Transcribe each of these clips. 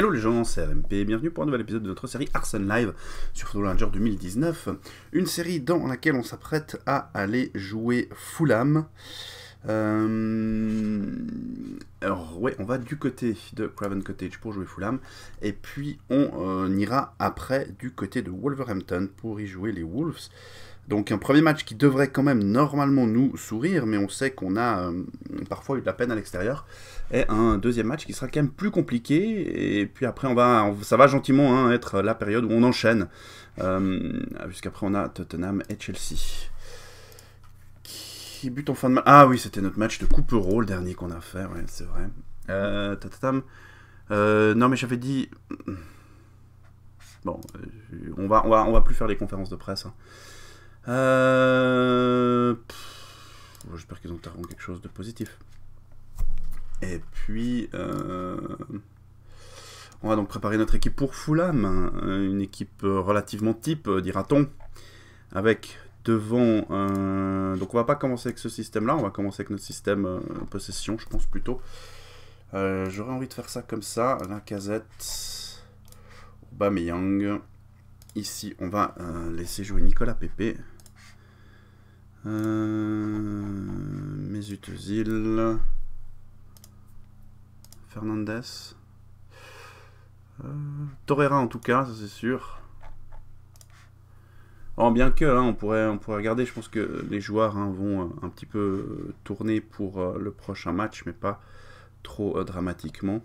Hello les gens, c'est RMP, bienvenue pour un nouvel épisode de notre série Arson Live sur Football 2019. Une série dans laquelle on s'apprête à aller jouer Fulham. Euh, alors ouais, on va du côté de Craven Cottage pour jouer Fulham. Et puis on euh, ira après du côté de Wolverhampton pour y jouer les Wolves. Donc un premier match qui devrait quand même normalement nous sourire, mais on sait qu'on a euh, parfois eu de la peine à l'extérieur. Et un deuxième match qui sera quand même plus compliqué. Et puis après, on va, ça va gentiment hein, être la période où on enchaîne. Euh, Puisqu'après, on a Tottenham et Chelsea. Qui bute en fin de match. Ah oui, c'était notre match de coupe euro, le dernier qu'on a fait, c'est vrai. Euh, Tottenham. Euh, non, mais j'avais dit. Bon, euh, on va, on va, plus faire les conférences de presse. Hein. Euh, j'espère qu'ils ont quelque chose de positif. Et puis, euh, on va donc préparer notre équipe pour Fulham. Hein, une équipe relativement type, euh, dira-t-on. Avec devant... Donc on va pas commencer avec ce système-là, on va commencer avec notre système possession, je pense plutôt. J'aurais envie de faire ça comme ça. La casette. Aubameyang. Ici, on va laisser jouer Nicolas Pépé. Euh, mes Fernandez. Euh, Torreira en tout cas, ça c'est sûr. Oh, bien que, hein, on, pourrait, on pourrait regarder, je pense que les joueurs hein, vont euh, un petit peu tourner pour le prochain match, mais pas trop dramatiquement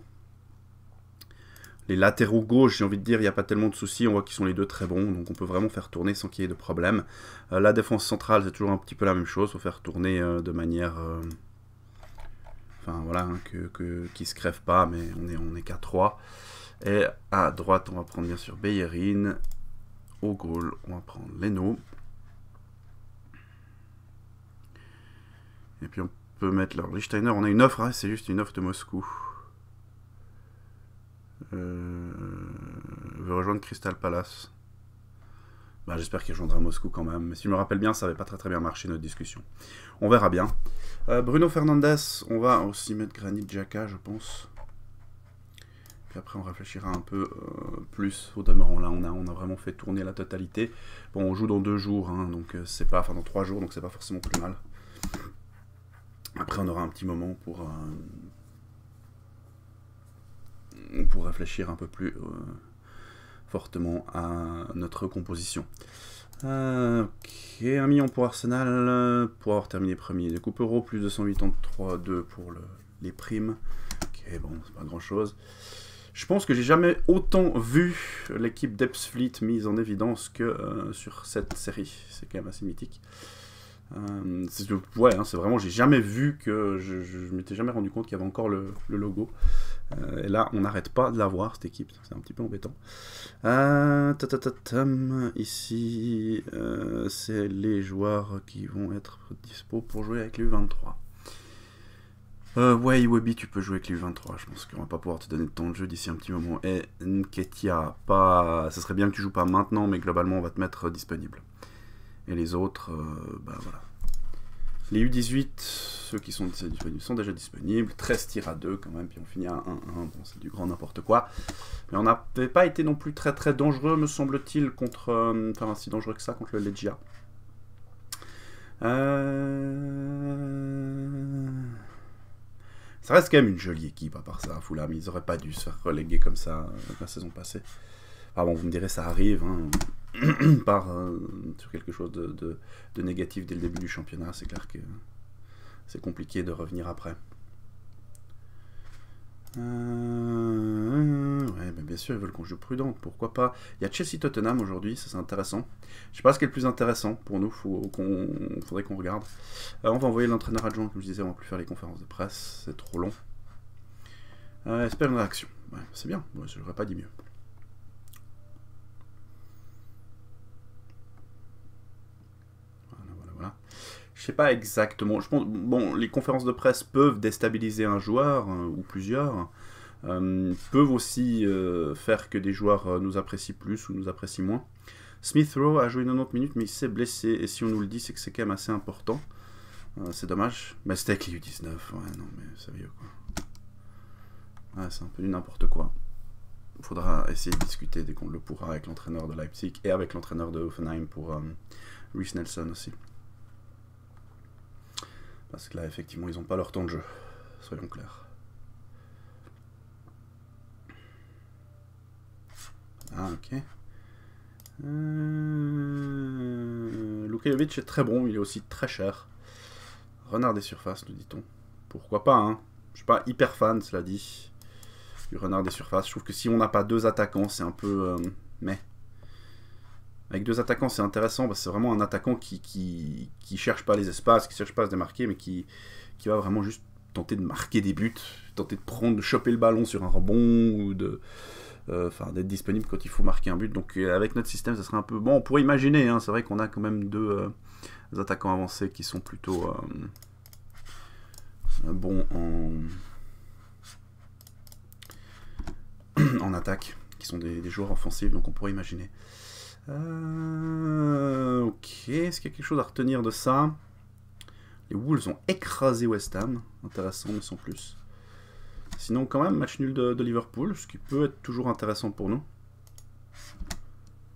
les latéraux gauche, j'ai envie de dire, il n'y a pas tellement de soucis. On voit qu'ils sont les deux très bons, donc on peut vraiment faire tourner sans qu'il y ait de problème. Euh, la défense centrale, c'est toujours un petit peu la même chose. Faut faire tourner euh, de manière... Euh, enfin, voilà, hein, que, se crève pas, mais on est, on est qu'à 3. Et à droite, on va prendre bien sûr Bellerin. Au goal, on va prendre Leno. Et puis on peut mettre leur On a une offre, hein, c'est juste une offre de Moscou je euh, veux rejoindre Crystal Palace. Bah, J'espère qu'il rejoindra Moscou quand même. Mais si je me rappelle bien, ça n'avait pas très très bien marché notre discussion. On verra bien. Euh, Bruno Fernandez, on va aussi mettre Granit Jaka, je pense. Puis après, on réfléchira un peu euh, plus. Au demeurant, là, on a, on a vraiment fait tourner la totalité. Bon, on joue dans deux jours, hein, donc c'est pas, enfin dans trois jours, donc c'est pas forcément plus mal. Après, on aura un petit moment pour pour réfléchir un peu plus euh, fortement à notre composition. ok, 1 million pour Arsenal, pour avoir terminé premier des Coupes Euro, plus 283, 2 pour les primes. Ok, bon, c'est pas grand-chose. Je pense que j'ai jamais autant vu l'équipe d'Epsfleet mise en évidence que euh, sur cette série. C'est quand même assez mythique. Euh, ouais, hein, c'est vraiment, j'ai jamais vu que je, m'étais jamais rendu compte qu'il y avait encore le, le logo. Euh, et là, on n'arrête pas de la voir, cette équipe. C'est un petit peu embêtant. Euh, ici, euh, c'est les joueurs qui vont être dispo pour jouer avec l'U23. Euh, ouais, Webby, tu peux jouer avec l'U23. Je pense qu'on va pas pouvoir te donner de temps de jeu d'ici un petit moment. Et Nketia, pas... ça serait bien que tu joues pas maintenant, mais globalement, on va te mettre disponible. Et les autres, bah voilà. Les U18, ceux qui sont déjà disponibles, sont déjà disponibles. 13 tirs à 2 quand même, puis on finit à 1-1. Bon, c'est du grand n'importe quoi. Mais on n'avait pas été non plus très très dangereux, me semble-t-il, contre. Euh, enfin, si dangereux que ça, contre le Legia. Euh, ça reste quand même une jolie équipe, à part ça, Fulham. Ils n'auraient pas dû se faire reléguer comme ça euh, la saison passée. Ah bon, vous me direz, ça arrive. Hein. par euh, sur quelque chose de, négatif dès le début du championnat, c'est clair que c'est compliqué de revenir après. Euh, mais bien sûr, ils veulent qu'on joue prudente, pourquoi pas. Il y a Chelsea Tottenham aujourd'hui, ça c'est intéressant. Je sais pas ce qui est le plus intéressant pour nous, faut qu'on, faudrait qu'on regarde. Euh, on va envoyer l'entraîneur adjoint, comme je disais, on va plus faire les conférences de presse, c'est trop long. espère une réaction. c'est bien, ouais, je l'aurais pas dit mieux. Je sais pas exactement. Je pense, bon, les conférences de presse peuvent déstabiliser un joueur hein, ou plusieurs. Euh, peuvent aussi euh, faire que des joueurs euh, nous apprécient plus ou nous apprécient moins. Smith Rowe a joué 90 minutes, mais il s'est blessé. Et si on nous le dit, c'est que c'est quand même assez important. c'est dommage. Mais c'était avec les U19. Ouais, non, mais sérieux, quoi. Ouais, c'est un peu du n'importe quoi. faudra essayer de discuter dès qu'on le pourra avec l'entraîneur de Leipzig et avec l'entraîneur de Hoffenheim pour Rhys Nelson aussi. Parce que là, effectivement, ils n'ont pas leur temps de jeu, soyons clairs. Ah, ok. Euh... est très bon, il est aussi très cher. Renard des surfaces, nous dit-on. Pourquoi pas, hein Je suis pas hyper fan, cela dit, du renard des surfaces. Je trouve que si on n'a pas deux attaquants, c'est un peu... Euh, mais... Avec deux attaquants, c'est intéressant parce que c'est vraiment un attaquant qui, qui, cherche pas les espaces, qui cherche pas à se démarquer, mais qui, va vraiment juste tenter de marquer des buts, tenter de prendre, de choper le ballon sur un rebond ou de. Euh, d'être disponible quand il faut marquer un but. Donc, euh, avec notre système, ça serait un peu. Bon, on pourrait imaginer, hein, c'est vrai qu'on a quand même deux euh, attaquants avancés qui sont plutôt bons en... en attaque, qui sont des joueurs offensifs, donc on pourrait imaginer. Euh, ok, est-ce qu'il y a quelque chose à retenir de ça Les Wolves ont écrasé West Ham. Intéressant, mais sans plus. Sinon, quand même, match nul de, Liverpool, ce qui peut être toujours intéressant pour nous.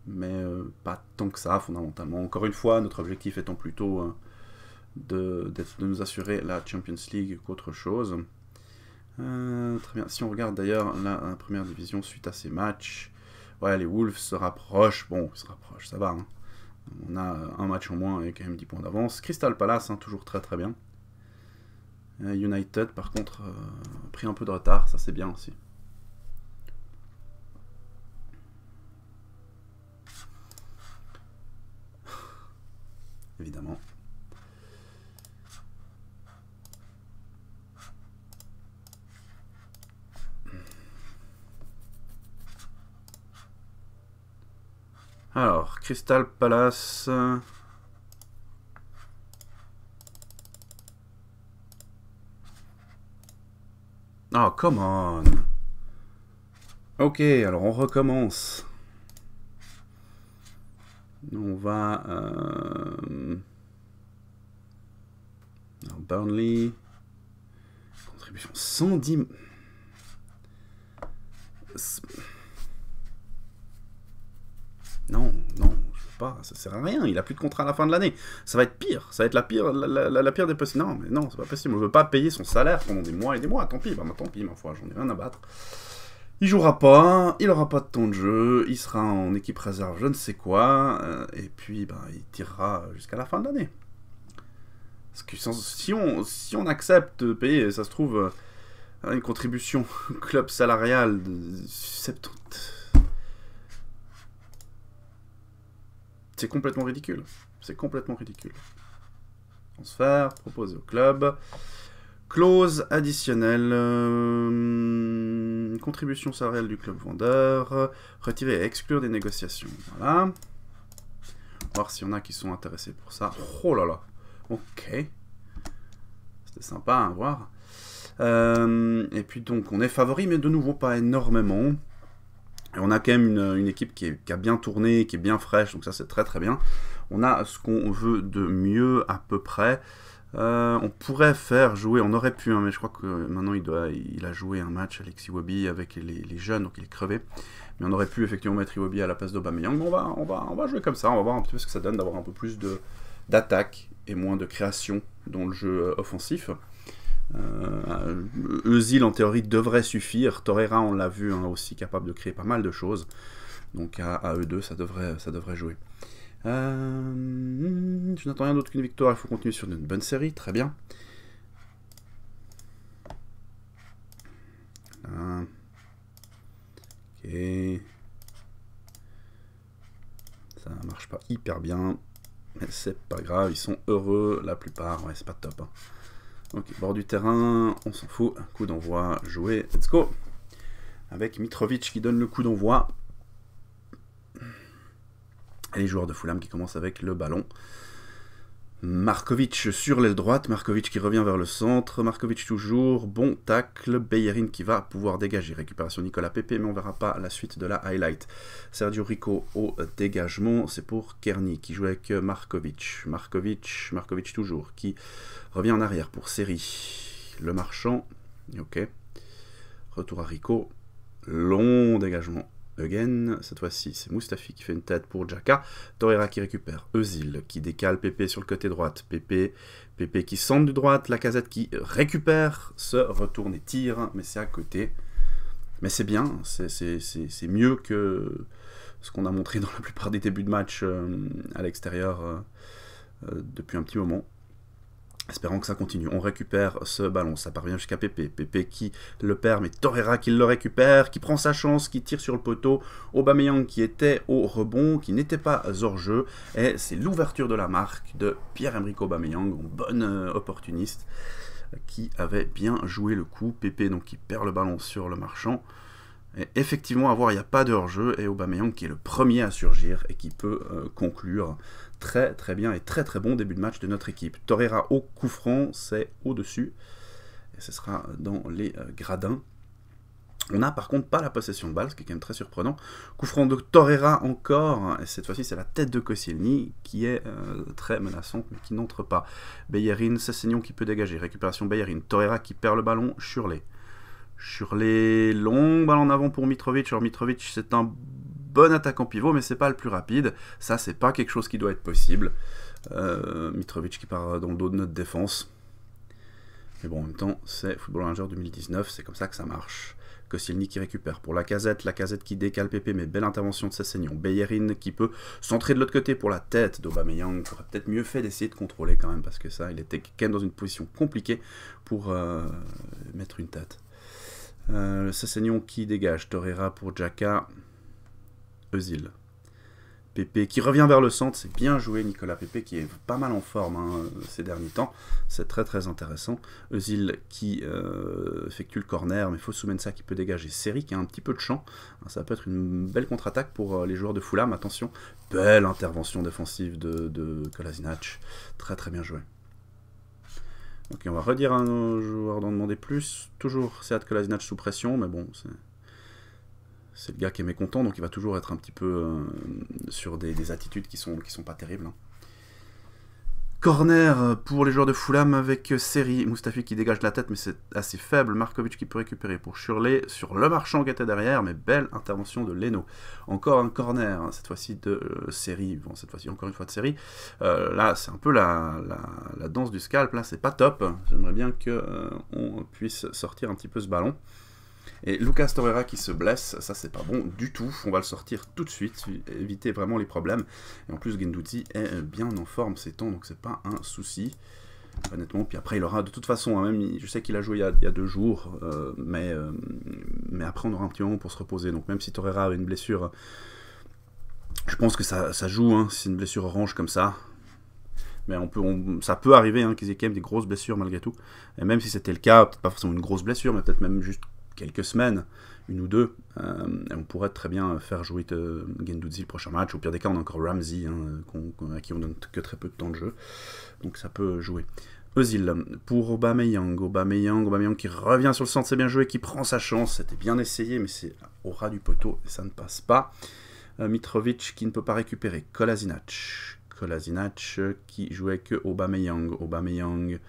Mais euh, pas tant que ça, fondamentalement. Encore une fois, notre objectif étant plutôt euh, de, nous assurer la Champions League qu'autre chose. très bien. Si on regarde d'ailleurs la première division suite à ces matchs, Ouais, les Wolves se rapprochent. Bon, ils se rapprochent, ça va. Hein. On a euh, un match en moins et quand même 10 points d'avance. Crystal Palace, hein, toujours très très bien. Euh, United, par contre, euh, pris un peu de retard, ça c'est bien aussi. Alors, Crystal Palace. Ah come on Ok, alors on recommence. On va... Euh, Burnley. Contribution 110... ça sert à rien, il a plus de contrat à la fin de l'année. Ça va être pire, ça va être la pire, la, pire des possibles. Non, mais non, c'est pas possible, on veut pas payer son salaire pendant des mois et des mois, tant pis, bah, bah, tant pis, ma foi, j'en ai rien à battre. Il jouera pas, il aura pas de temps de jeu, il sera en équipe réserve, je ne sais quoi, euh, et puis bah, il tirera jusqu'à la fin de l'année. Parce que si on, si on accepte de payer, ça se trouve, euh, une contribution club salariale de 70 euh, C'est complètement ridicule. C'est complètement ridicule. Transfert proposé au club. Clause additionnelle. Euh, contribution salariale du club vendeur. Retirer et exclure des négociations. Voilà. voir s'il y en a qui sont intéressés pour ça. Oh là là. Ok. C'était sympa à voir. Euh, et puis donc, on est favori, mais de nouveau pas énormément on a quand même une, équipe qui, a bien tourné, qui est bien fraîche, donc ça c'est très très bien. On a ce qu'on veut de mieux à peu près. Euh, on pourrait faire jouer, on aurait pu, hein, mais je crois que maintenant il, doit, il a joué un match, Alexis Iwobi, avec les, jeunes, donc il est crevé. Mais on aurait pu effectivement mettre Iwobi à la place d'Obameyang. Mais on va, on, va, on va jouer comme ça, on va voir un petit peu ce que ça donne d'avoir un peu plus d'attaque et moins de création dans le jeu euh, offensif. Euh, Eusil en théorie devrait suffire. Torreira, on l'a vu, hein, aussi capable de créer pas mal de choses. Donc à, E2, ça devrait, ça devrait jouer. Euh, je n'attends rien d'autre qu'une victoire. Il faut continuer sur une bonne série. Très bien. Ok. Ça marche pas hyper bien. Mais c'est pas grave. Ils sont heureux la plupart. Ouais, c'est pas top. Hein. Ok, bord du terrain, on s'en fout. Coup d'envoi, joué, let's go. Avec Mitrovic qui donne le coup d'envoi. Et les joueurs de Fulham qui commencent avec le ballon. Markovic sur l'aile droite, Markovic qui revient vers le centre, Markovic toujours, bon tacle, Beyerin qui va pouvoir dégager, récupération Nicolas Pepe, mais on verra pas la suite de la highlight. Sergio Rico au dégagement, c'est pour Kerny qui joue avec Markovic, Markovic, Markovic toujours, qui revient en arrière pour Seri, le marchand, ok, retour à Rico, long dégagement cette fois-ci, c'est Mustafi qui fait une tête pour Jaka. Torreira qui récupère. Eusil qui décale Pépé sur le côté droite. Pépé, qui centre de droite. La casette qui récupère, se retourne et tire, mais c'est à côté. Mais c'est bien, c'est mieux que ce qu'on a montré dans la plupart des débuts de match euh, à l'extérieur euh, euh, depuis un petit moment espérant que ça continue. On récupère ce ballon, ça parvient jusqu'à Pépé. Pépé qui le perd, mais Torreira qui le récupère, qui prend sa chance, qui tire sur le poteau. Aubameyang qui était au rebond, qui n'était pas hors jeu. Et c'est l'ouverture de la marque de Pierre-Emerick Aubameyang, bon euh, opportuniste, qui avait bien joué le coup. Pépé donc qui perd le ballon sur le marchand. Et effectivement, à voir, il n'y a pas de hors-jeu, et Aubameyang qui est le premier à surgir et qui peut euh, conclure très très bien et très très bon début de match de notre équipe. Torreira au coup franc, c'est au-dessus. Et ce sera dans les euh, gradins. On n'a par contre pas la possession de balle, ce qui est quand même très surprenant. Coup de Torreira encore, hein, et cette fois-ci c'est la tête de Koscielny qui est euh, très menaçante mais qui n'entre pas. Bellerin, Sassignon qui peut dégager, récupération Bellerin, Torreira qui perd le ballon, sur les long balle en avant pour Mitrovic, alors Mitrovic c'est un attaque en pivot, mais c'est pas le plus rapide. Ça, c'est pas quelque chose qui doit être possible. Euh, Mitrovic qui part dans le dos de notre défense. Mais bon, en même temps, c'est Football Ranger 2019, c'est comme ça que ça marche. Koscielny qui récupère pour la casette, la casette qui décale PP mais belle intervention de Sassignon. Beyerin qui peut centrer de l'autre côté pour la tête d'Obameyang, qui aurait peut-être mieux fait d'essayer de contrôler quand même, parce que ça, il était quand même dans une position compliquée pour euh, mettre une tête. Euh, qui dégage, Torreira pour Jacka Eusil. Pépé qui revient vers le centre, c'est bien joué Nicolas Pépé qui est pas mal en forme hein, ces derniers temps, c'est très très intéressant. Eusil qui euh, effectue le corner, mais faut ça qui peut dégager Seri qui a un petit peu de champ, hein, ça peut être une belle contre-attaque pour euh, les joueurs de Fulham, attention, belle intervention défensive de, de très très bien joué. Ok, on va redire à nos joueurs d'en demander plus, toujours Seat Kolasinac sous pression, mais bon, c'est c'est le gars qui est mécontent, donc il va toujours être un petit peu euh, sur des, attitudes qui sont, qui sont pas terribles. Hein. Corner euh, pour les joueurs de Fulham avec euh, Seri. Moustafi qui dégage la tête, mais c'est assez faible. Markovic qui peut récupérer pour Shurley sur le marchand qui était derrière, mais belle intervention de Leno. Encore un corner, hein, cette fois-ci de Bon, cette fois-ci, encore une fois de Seri. là, c'est un peu la, danse du scalp. Là, c'est pas top. J'aimerais bien qu'on on puisse sortir un petit peu ce ballon. Et Lucas Torreira qui se blesse, ça c'est pas bon du tout. On va le sortir tout de suite, éviter vraiment les problèmes. Et en plus, Gendouzi est euh, bien en forme ces temps, donc c'est pas un souci. Honnêtement, puis après il aura de toute façon, hein, même, je sais qu'il a joué il y a, deux jours, euh, mais, euh, mais après on aura un petit moment pour se reposer. Donc même si Torreira a une blessure, je pense que ça, ça joue, hein, c'est une blessure orange comme ça, mais on peut, ça peut arriver hein, qu'ils aient quand même des grosses blessures malgré tout. Et même si c'était le cas, peut-être pas forcément une grosse blessure, mais peut-être même juste quelques semaines, une ou deux, euh, on pourrait très bien faire jouer euh, le prochain match. Au pire des cas, on a encore Ramsey, hein, à qui on donne que très peu de temps de jeu. Donc ça peut jouer. Eusil, pour Aubameyang, Aubameyang, Aubameyang qui revient sur le centre, c'est bien joué, qui prend sa chance, c'était bien essayé, mais c'est au ras du poteau et ça ne passe pas. Euh, Mitrovic qui ne peut pas récupérer, Kolasinac, Kolasinac qui jouait que Aubameyang, Aubameyang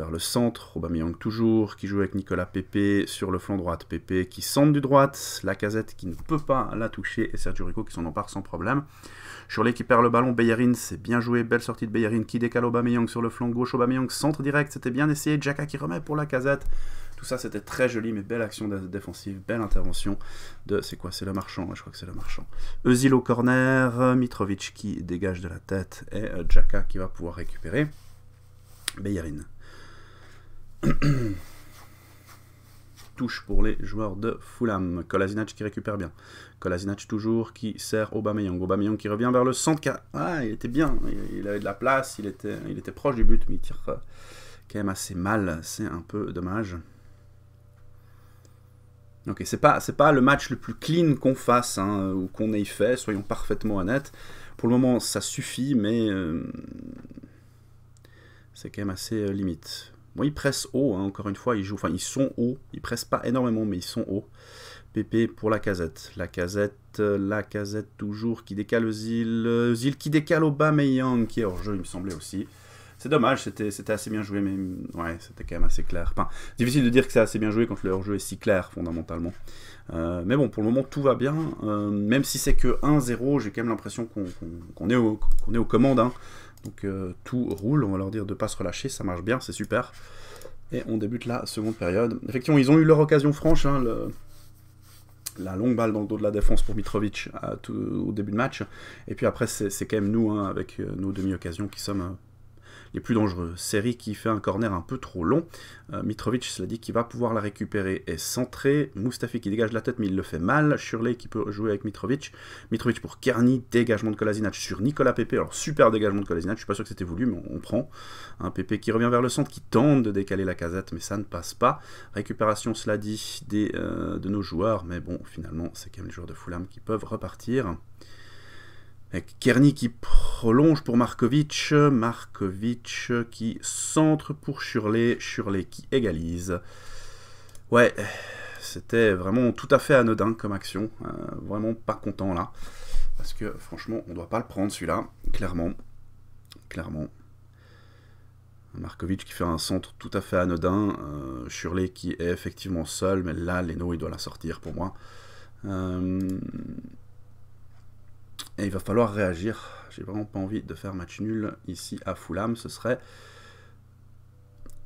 vers le centre, Aubameyang toujours, qui joue avec Nicolas Pepe sur le flanc droit, Pepe qui centre du droite, la casette qui ne peut pas la toucher, et Sergio Rico qui s'en empare sans problème. les qui perd le ballon, Bellerin, c'est bien joué, belle sortie de Bellerin qui décale Aubameyang sur le flanc gauche, Aubameyang centre direct, c'était bien essayé, Jacka qui remet pour la casette. Tout ça, c'était très joli, mais belle action défensive, belle intervention de. C'est quoi C'est le marchand, hein, je crois que c'est le marchand. Eusil au corner, Mitrovic qui dégage de la tête et Jacka euh, qui va pouvoir récupérer. Bellerin. touche pour les joueurs de Fulham. Kolasinac qui récupère bien. Kolasinac toujours qui sert Aubameyang. Aubameyang qui revient vers le centre. Ah, il était bien. Il, avait de la place. Il était, il était proche du but, mais il tire euh, quand même assez mal. C'est un peu dommage. Ok, c'est pas, pas le match le plus clean qu'on fasse hein, ou qu'on ait fait, soyons parfaitement honnêtes. Pour le moment, ça suffit, mais euh, c'est quand même assez euh, limite. Bon, ils pressent haut, hein, encore une fois, ils jouent, enfin, ils sont hauts. Ils pressent pas énormément, mais ils sont hauts. PP pour la casette. La casette, euh, la casette toujours qui décale aux îles. Zil euh, qui décale au bas, yon qui est hors jeu, il me semblait aussi. C'est dommage, c'était assez bien joué, mais ouais, c'était quand même assez clair. Enfin, difficile de dire que c'est assez bien joué quand le hors-jeu est si clair, fondamentalement. Euh, mais bon, pour le moment, tout va bien. même si c'est que 1-0, j'ai quand même l'impression qu'on est, au, est aux commandes. Hein. Donc euh, tout roule, on va leur dire de ne pas se relâcher, ça marche bien, c'est super. Et on débute la seconde période. Effectivement, ils ont eu leur occasion franche, hein, le... la longue balle dans le dos de la défense pour Mitrovic euh, au début de match. Et puis après, c'est quand même nous, hein, avec euh, nos demi-occasions, qui sommes les plus dangereux. Série qui fait un corner un peu trop long. Euh, Mitrovic, cela dit, qui va pouvoir la récupérer et centrer. Mustafi qui dégage la tête, mais il le fait mal. Shurley qui peut jouer avec Mitrovic. Mitrovic pour Kerny, dégagement de Kolasinac sur Nicolas Pepe. Alors, super dégagement de Kolasinac, je suis pas sûr que c'était voulu, mais on prend. Un Pepe qui revient vers le centre, qui tente de décaler la casette, mais ça ne passe pas. Récupération, cela dit, des, euh, de nos joueurs, mais bon, finalement, c'est quand même les joueurs de Fulham qui peuvent repartir. Avec qui prolonge pour Markovic. Markovic qui centre pour Shurley. Shurley qui égalise. Ouais, c'était vraiment tout à fait anodin comme action. Euh, vraiment pas content là. Parce que franchement, on doit pas le prendre celui-là. Clairement. Clairement. Markovic qui fait un centre tout à fait anodin. Euh, Shurley qui est effectivement seul. Mais là, Leno, il doit la sortir pour moi. Euh, et il va falloir réagir. J'ai vraiment pas envie de faire match nul ici à Fulham. Ce serait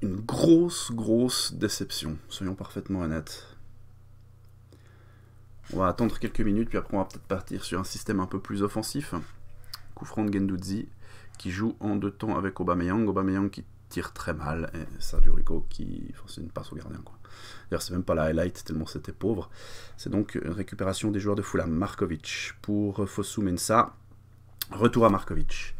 une grosse, grosse déception. Soyons parfaitement honnêtes. On va attendre quelques minutes, puis après on va peut-être partir sur un système un peu plus offensif. Coup Gendouzi, qui joue en deux temps avec Aubameyang. Aubameyang qui tire très mal, et Rico qui force une passe au gardien. Quoi. D'ailleurs, c'est même pas la highlight tellement c'était pauvre. C'est donc une récupération des joueurs de Fulham. Markovic pour Fosu Mensa. Retour à Markovic.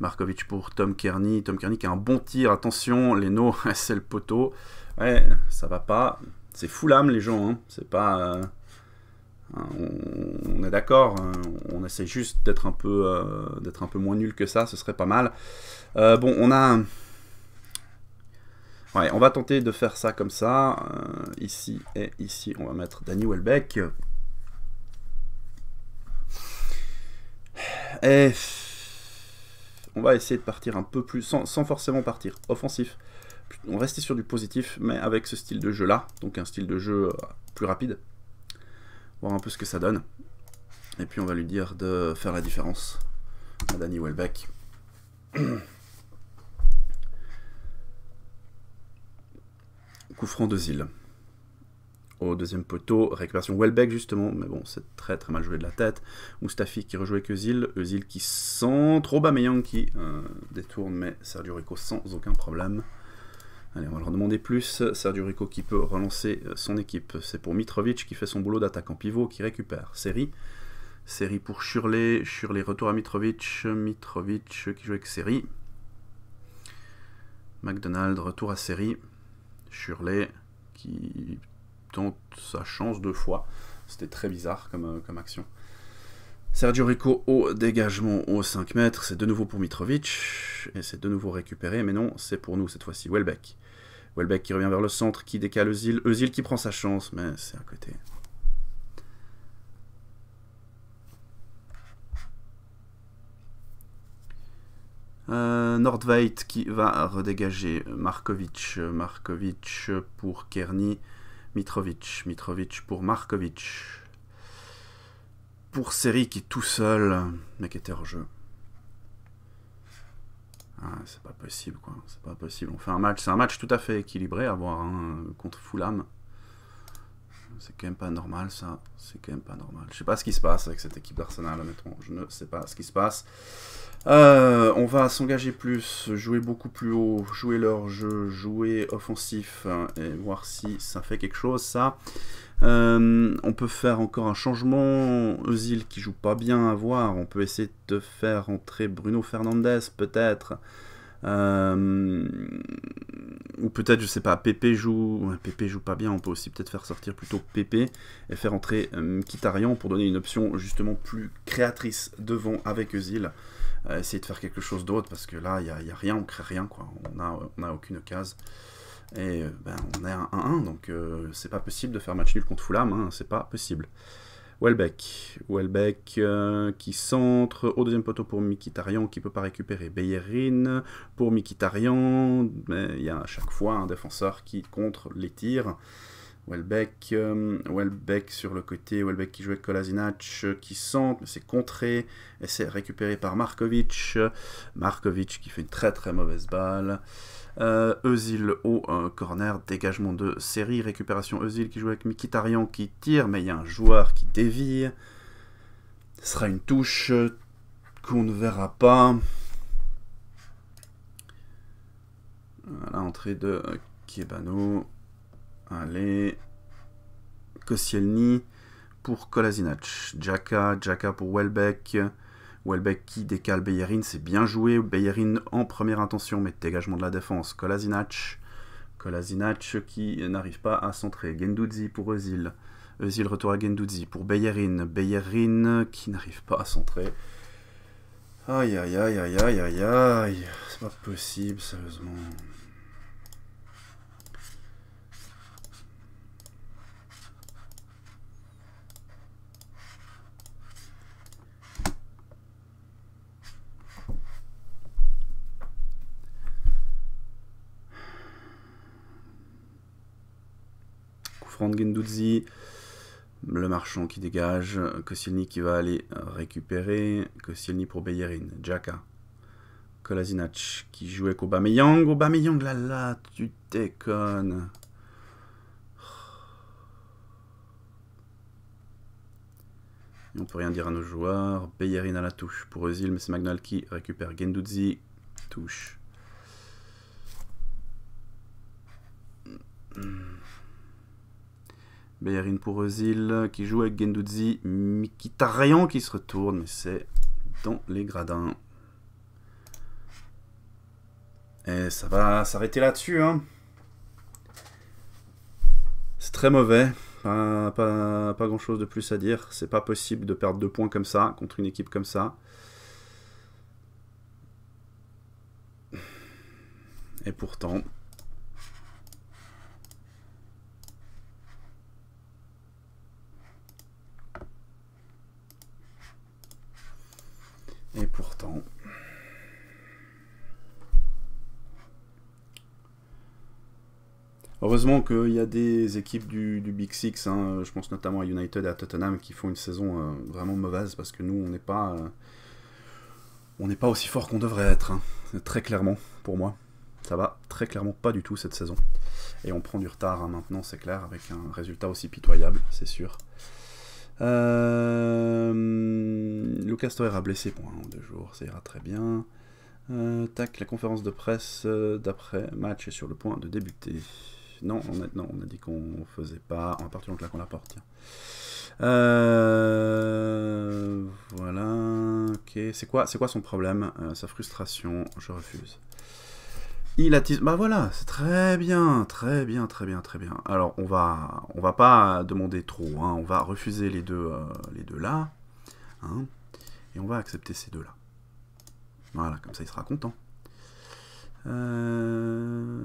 Markovic pour Tom Kearney. Tom Kearney qui a un bon tir. Attention, Leno, c'est le poteau. Ouais, ça va pas. C'est Fulham, les gens. Hein. C'est pas. Euh, on, est d'accord. Hein. On essaie juste d'être un, peu, euh, un peu moins nul que ça. Ce serait pas mal. Euh, bon, on a. Ouais, on va tenter de faire ça comme ça. Euh, ici et ici, on va mettre Danny Welbeck. Et on va essayer de partir un peu plus, sans, forcément partir offensif. On rester sur du positif, mais avec ce style de jeu-là, donc un style de jeu euh, plus rapide. Voir un peu ce que ça donne. Et puis on va lui dire de faire la différence à Danny Welbeck. coup franc de Zil. Au deuxième poteau, récupération Welbeck justement, mais bon, c'est très très mal joué de la tête. Moustafi qui rejouait avec Zil, Eusil qui sent bas Meyang qui euh, détourne, mais Sergio Rico sans aucun problème. Allez, on va leur demander plus. Sergio Rico qui peut relancer euh, son équipe. C'est pour Mitrovic qui fait son boulot d'attaque en pivot, qui récupère. Série. Série pour Shurley. Shurley, retour à Mitrovic. Mitrovic qui joue avec Série. McDonald, retour à Série. Shurley qui tente sa chance deux fois. C'était très bizarre comme, euh, comme action. Sergio Rico au dégagement au 5 mètres, c'est de nouveau pour Mitrovic, et c'est de nouveau récupéré, mais non, c'est pour nous cette fois-ci, Welbeck. Welbeck qui revient vers le centre, qui décale Eusil. qui prend sa chance, mais c'est à côté. Euh, Nordveit qui va redégager Markovic. Markovic pour Kerny. Mitrovic. Mitrovic pour Markovic. Pour Seri qui est tout seul, mais qui était hors jeu. Ah, c'est pas possible, quoi. C'est pas possible. On fait un match. C'est un match tout à fait équilibré à voir hein, contre Fulham. C'est quand même pas normal, ça. C'est quand même pas normal. Je sais pas ce qui se passe avec cette équipe d'Arsenal, maintenant Je ne sais pas ce qui se passe. Euh, on va s'engager plus, jouer beaucoup plus haut, jouer leur jeu, jouer offensif hein, et voir si ça fait quelque chose, ça. Euh, on peut faire encore un changement. Eusil qui joue pas bien à voir. On peut essayer de faire entrer Bruno Fernandez, peut-être. Euh, ou peut-être, je sais pas, PP joue. joue pas bien, on peut aussi peut-être faire sortir plutôt Pépé et faire entrer euh, Kitarion Kitarian pour donner une option justement plus créatrice devant avec Eusil. Euh, essayer de faire quelque chose d'autre parce que là, il n'y a, rien, on crée rien, quoi. On n'a a aucune case. Et ben, on est à 1-1, donc c'est pas possible de faire match nul contre Fulham, hein, c'est pas possible. Welbeck. Welbeck euh, qui centre au deuxième poteau pour Mikitarian qui peut pas récupérer. Beyerin pour Mikitarian. Ben, il y a à chaque fois un défenseur qui contre les tirs. Euh, Welbeck, sur le côté, Welbeck qui joue avec Kolasinac, euh, qui centre, mais c'est contré, et c'est récupéré par Markovic. Markovic qui fait une très très mauvaise balle. Eusil au corner, dégagement de série, récupération Eusil qui joue avec Mikitarian qui tire, mais il y a un joueur qui dévie. Ce sera une touche qu'on ne verra pas. Voilà, entrée de Kebano. Allez. Koscielny pour Kolasinac. Jaka, Jaka pour Welbeck. Welbeck qui décale Beyerin, c'est bien joué. Beyerin en première intention, mais dégagement de la défense. Kolasinac, Kolasinac qui n'arrive pas à centrer. Gendouzi pour Eusil, Eusil retour à Gendouzi pour Beyerin. Beyerin qui n'arrive pas à centrer. Aïe aïe aïe aïe aïe aïe aïe. C'est pas possible, sérieusement. prendre Gendouzi, le marchand qui dégage, Koscielny qui va aller récupérer, Koscielny pour Beyerin, Jaka, Kolasinac qui jouait avec Aubameyang, Obameyang là là, tu déconnes On peut rien dire à nos joueurs. Beyerin à la touche pour Özil, mais c'est Magnal qui récupère Gendouzi. Touche. Hmm. Bayerine pour qui joue avec Gendouzi, Mikitarian qui se retourne, mais c'est dans les gradins. Et ça va s'arrêter là-dessus. Hein. C'est très mauvais. Pas, pas grand-chose de plus à dire. C'est pas possible de perdre deux points comme ça, contre une équipe comme ça. Et pourtant, Et pourtant, Heureusement qu'il y a des équipes du, Big Six, hein. je pense notamment à United et à Tottenham, qui font une saison euh, vraiment mauvaise parce que nous, on n'est pas, euh, pas aussi fort qu'on devrait être. Hein. Très clairement, pour moi, ça va très clairement pas du tout cette saison. Et on prend du retard hein, maintenant, c'est clair, avec un résultat aussi pitoyable, c'est sûr. Euh, Lucas Torreira blessé pour un deux jours, ça ira très bien. Euh, tac, la conférence de presse euh, d'après match est sur le point de débuter. Non, on on a dit qu'on faisait pas. On va partir là qu'on la porte. voilà. Ok. C'est quoi, c'est quoi son problème Sa frustration. Je refuse. Il attise. Bah voilà, c'est très bien, très bien, très bien, très bien. Alors on va, on va pas demander trop. Hein. On va refuser les deux, euh, les deux là, hein, et on va accepter ces deux là. Voilà, comme ça il sera content. Euh,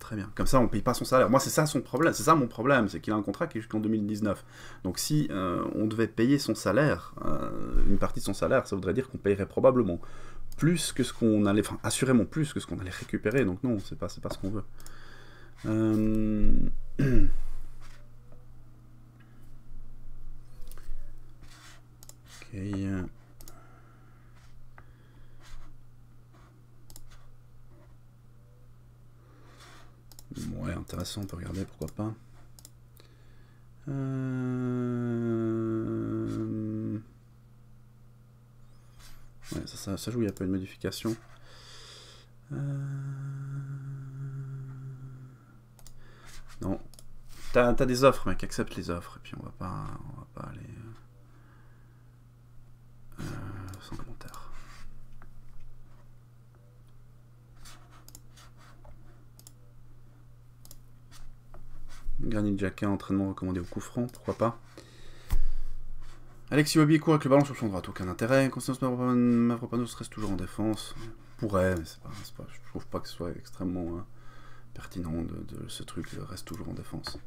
très bien. Comme ça, on ne paye pas son salaire. Moi, c'est ça son problème. C'est ça mon problème, c'est qu'il a un contrat qui est jusqu'en 2019. Donc, si euh, on devait payer son salaire, une partie de son salaire, ça voudrait dire qu'on payerait probablement plus que ce qu'on allait, enfin assurément plus que ce qu'on allait récupérer, donc non, c'est pas, pas ce qu'on veut. Euh, ok. Euh. Ouais, intéressant, on peut regarder, pourquoi pas. Euh, ça, joue, il n'y a pas une modification. Euh, non. T'as as des offres, mec, accepte les offres. Et puis on va pas, on va pas aller. Euh, euh, sans commentaire. Granit jacquin, entraînement recommandé au coup franc, pourquoi pas Alexis Wabi court avec le ballon sur son droit, aucun intérêt. Constance Mavropanos reste toujours en défense. Pourrait, mais c'est pas, je trouve pas que ce soit extrêmement hein, pertinent de, ce truc, reste toujours en défense.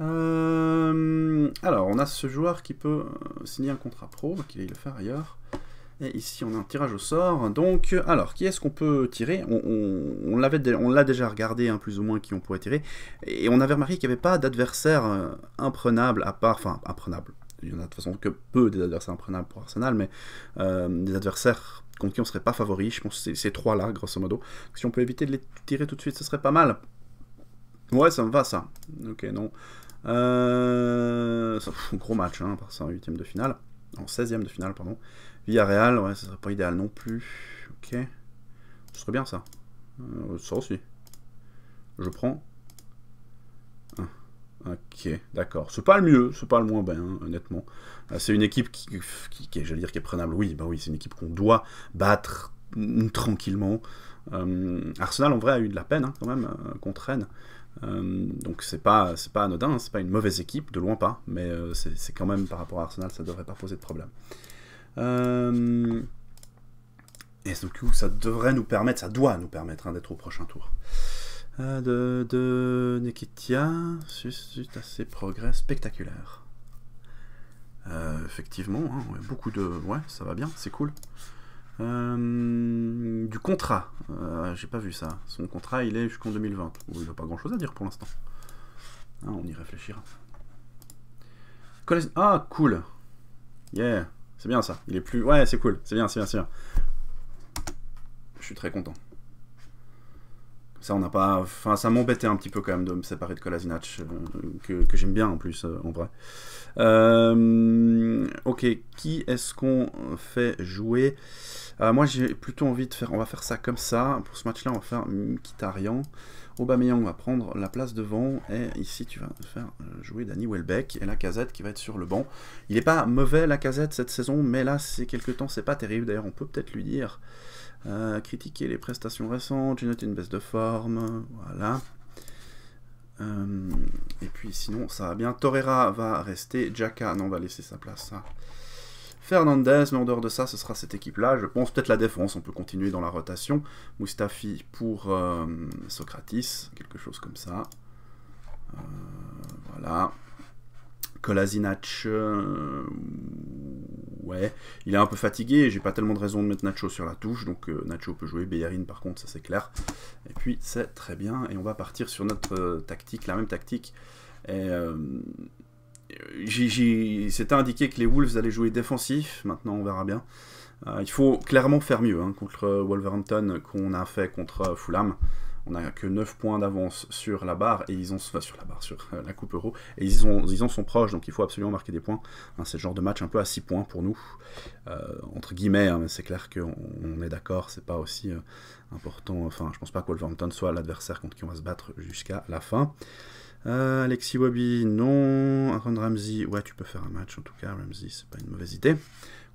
Euh, alors, on a ce joueur qui peut euh, signer un contrat pro, bah, qu'il aille le faire ailleurs. Et ici, on a un tirage au sort. Donc, alors, qui est-ce qu'on peut tirer On, on l'a déjà regardé, un hein, plus ou moins, qui on pourrait tirer. Et on avait remarqué qu'il n'y avait pas d'adversaire euh, imprenable, à part, enfin, imprenable, il y en a de toute façon que peu des adversaires imprenables pour Arsenal, mais euh, des adversaires contre qui on serait pas favori, je pense que ces trois-là, grosso modo. Si on peut éviter de les tirer tout de suite, ce serait pas mal. Ouais, ça me va, ça. Ok, non. Euh, gros match, hein, par ça, en huitième de finale. En 16 e de finale, pardon. Villarreal, ouais, ça serait pas idéal non plus. Ok. Ce serait bien, ça. Euh, ça aussi. Je prends Ok, d'accord. C'est pas le mieux, c'est pas le moins bien, hein, honnêtement. Euh, c'est une équipe qui, qui, est, dire, qui est prenable. Oui, bah oui, c'est une équipe qu'on doit battre mm, tranquillement. Euh, Arsenal, en vrai, a eu de la peine hein, quand même qu'on euh, contre donc c'est pas c'est pas anodin, hein, c'est pas une mauvaise équipe, de loin pas. Mais c'est quand même par rapport à Arsenal, ça devrait pas poser de problème. et donc ça devrait nous permettre, ça doit nous permettre d'être au prochain tour. Ah, de, de suite à ses progrès spectaculaires. Euh, effectivement, hein, beaucoup de. Ouais, ça va bien, c'est cool. Euh, du contrat, euh, j'ai pas vu ça. Son contrat, il est jusqu'en 2020. Il n'a pas grand chose à dire pour l'instant. Ah, on y réfléchira. ah, cool. Yeah, c'est bien ça. Il est plus. Ouais, c'est cool. C'est bien, c'est bien, c'est bien. Je suis très content. Ça, on n'a pas. Enfin, ça m'embêtait un petit peu quand même de me séparer de Kolasinac, euh, que, j'aime bien en plus, euh, en vrai. Euh, ok, qui est-ce qu'on fait jouer Moi, j'ai plutôt envie de faire. On va faire ça comme ça. Pour ce match-là, on va faire Mkhitaryan. Aubameyang va prendre la place devant. Et ici, tu vas faire jouer Danny Welbeck et la casette qui va être sur le banc. Il n'est pas mauvais, la casette, cette saison, mais là, c'est quelques temps, c'est pas terrible. D'ailleurs, on peut peut-être lui dire euh, critiquer les prestations récentes, j'ai noté une baisse de forme, voilà. Euh, et puis sinon, ça va bien. Torreira va rester, Jacka, non, on va laisser sa place, Fernandez, mais en dehors de ça, ce sera cette équipe-là. Je pense peut-être la défense, on peut continuer dans la rotation. Mustafi pour euh, Socratis, quelque chose comme ça. voilà. Kolasinac, ouais. Il est un peu fatigué, j'ai pas tellement de raison de mettre Nacho sur la touche, donc euh, Nacho peut jouer, Bellerin par contre, ça c'est clair. Et puis c'est très bien, et on va partir sur notre euh, tactique, la même tactique. C'était euh, indiqué que les Wolves allaient jouer défensif, maintenant on verra bien. il faut clairement faire mieux hein, contre Wolverhampton qu'on a fait contre Fulham on n'a que 9 points d'avance sur la barre, et ils ont, sur la barre, sur euh, la Coupe Euro, et ils, ont, ils en sont proches, donc il faut absolument marquer des points. Hein, c'est le genre de match un peu à 6 points pour nous, euh, entre guillemets, hein, mais c'est clair qu'on est d'accord, c'est pas aussi euh, important, enfin, je pense pas que Wolverhampton soit l'adversaire contre qui on va se battre jusqu'à la fin. Alexis Wabi, non. Aaron Ramsey, ouais, tu peux faire un match en tout cas. Ramsey, c'est pas une mauvaise idée.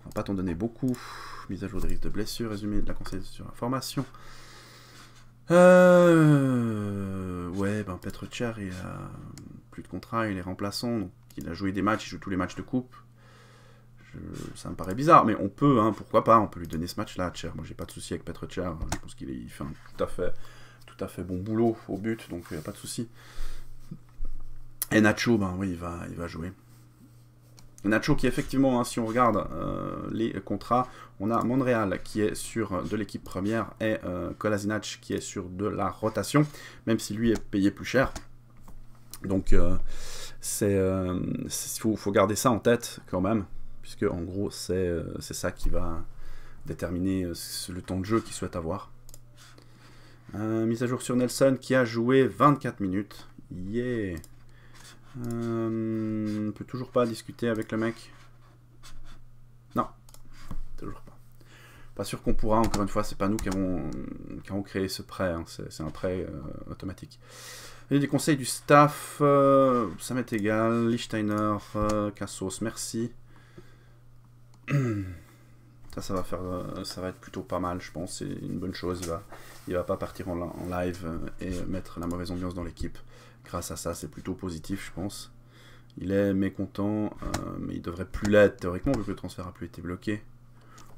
On va pas t'en donner beaucoup. Mise à jour des risques de blessure, résumé de la conseil sur la formation. Euh... Ouais, ben Petr Tchar, il a plus de contrat, il est remplaçant, donc il a joué des matchs, il joue tous les matchs de coupe. Ça me paraît bizarre, mais on peut, hein, pourquoi pas, on peut lui donner ce match-là à Tchar. Moi, j'ai pas de souci avec Petr Tchar, hein. je pense qu'il est... fait un tout à, fait... tout à fait bon boulot au but, donc il n'y a pas de souci. Et Nacho, ben oui, va, il va jouer. Nacho qui effectivement, hein, si on regarde euh, les contrats, on a Monreal qui est sur euh, de l'équipe première et Colasinach euh, qui est sur de la rotation, même si lui est payé plus cher. Donc il faut, faut, garder ça en tête quand même, puisque en gros c'est ça qui va déterminer le temps de jeu qu'il souhaite avoir. mise à jour sur Nelson qui a joué 24 minutes. Yeah euh, on peut toujours pas discuter avec le mec. Non, toujours pas. Pas sûr qu'on pourra, encore une fois, c'est pas nous qui avons, qui créé ce prêt, hein. c'est un prêt euh, automatique. a des conseils du staff, ça euh, m'est égal, Lichsteiner, euh, Cassos, merci. Ça, ça va, faire, ça va être plutôt pas mal, je pense, c'est une bonne chose. Il va, il va pas partir en live et mettre la mauvaise ambiance dans l'équipe grâce à ça, c'est plutôt positif, je pense. Il est mécontent, euh, mais il devrait plus l'être théoriquement, vu que le transfert a plus été bloqué.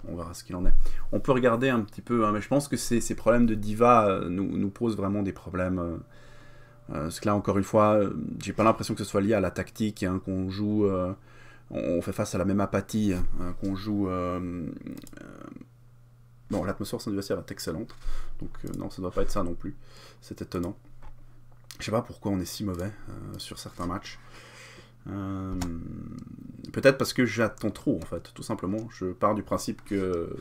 On verra ce qu'il en est. On peut regarder un petit peu, hein, mais je pense que ces, ces problèmes de diva euh, nous, posent vraiment des problèmes. Euh, parce que là, encore une fois, j'ai pas l'impression que ce soit lié à la tactique, hein, qu'on joue. on fait face à la même apathie, hein, qu'on joue. Bon, l'atmosphère saint est excellente. Donc, non, ça ne doit pas être ça non plus. C'est étonnant. Je sais pas pourquoi on est si mauvais euh, sur certains matchs. Euh, peut-être parce que j'attends trop, en fait, tout simplement. Je pars du principe que,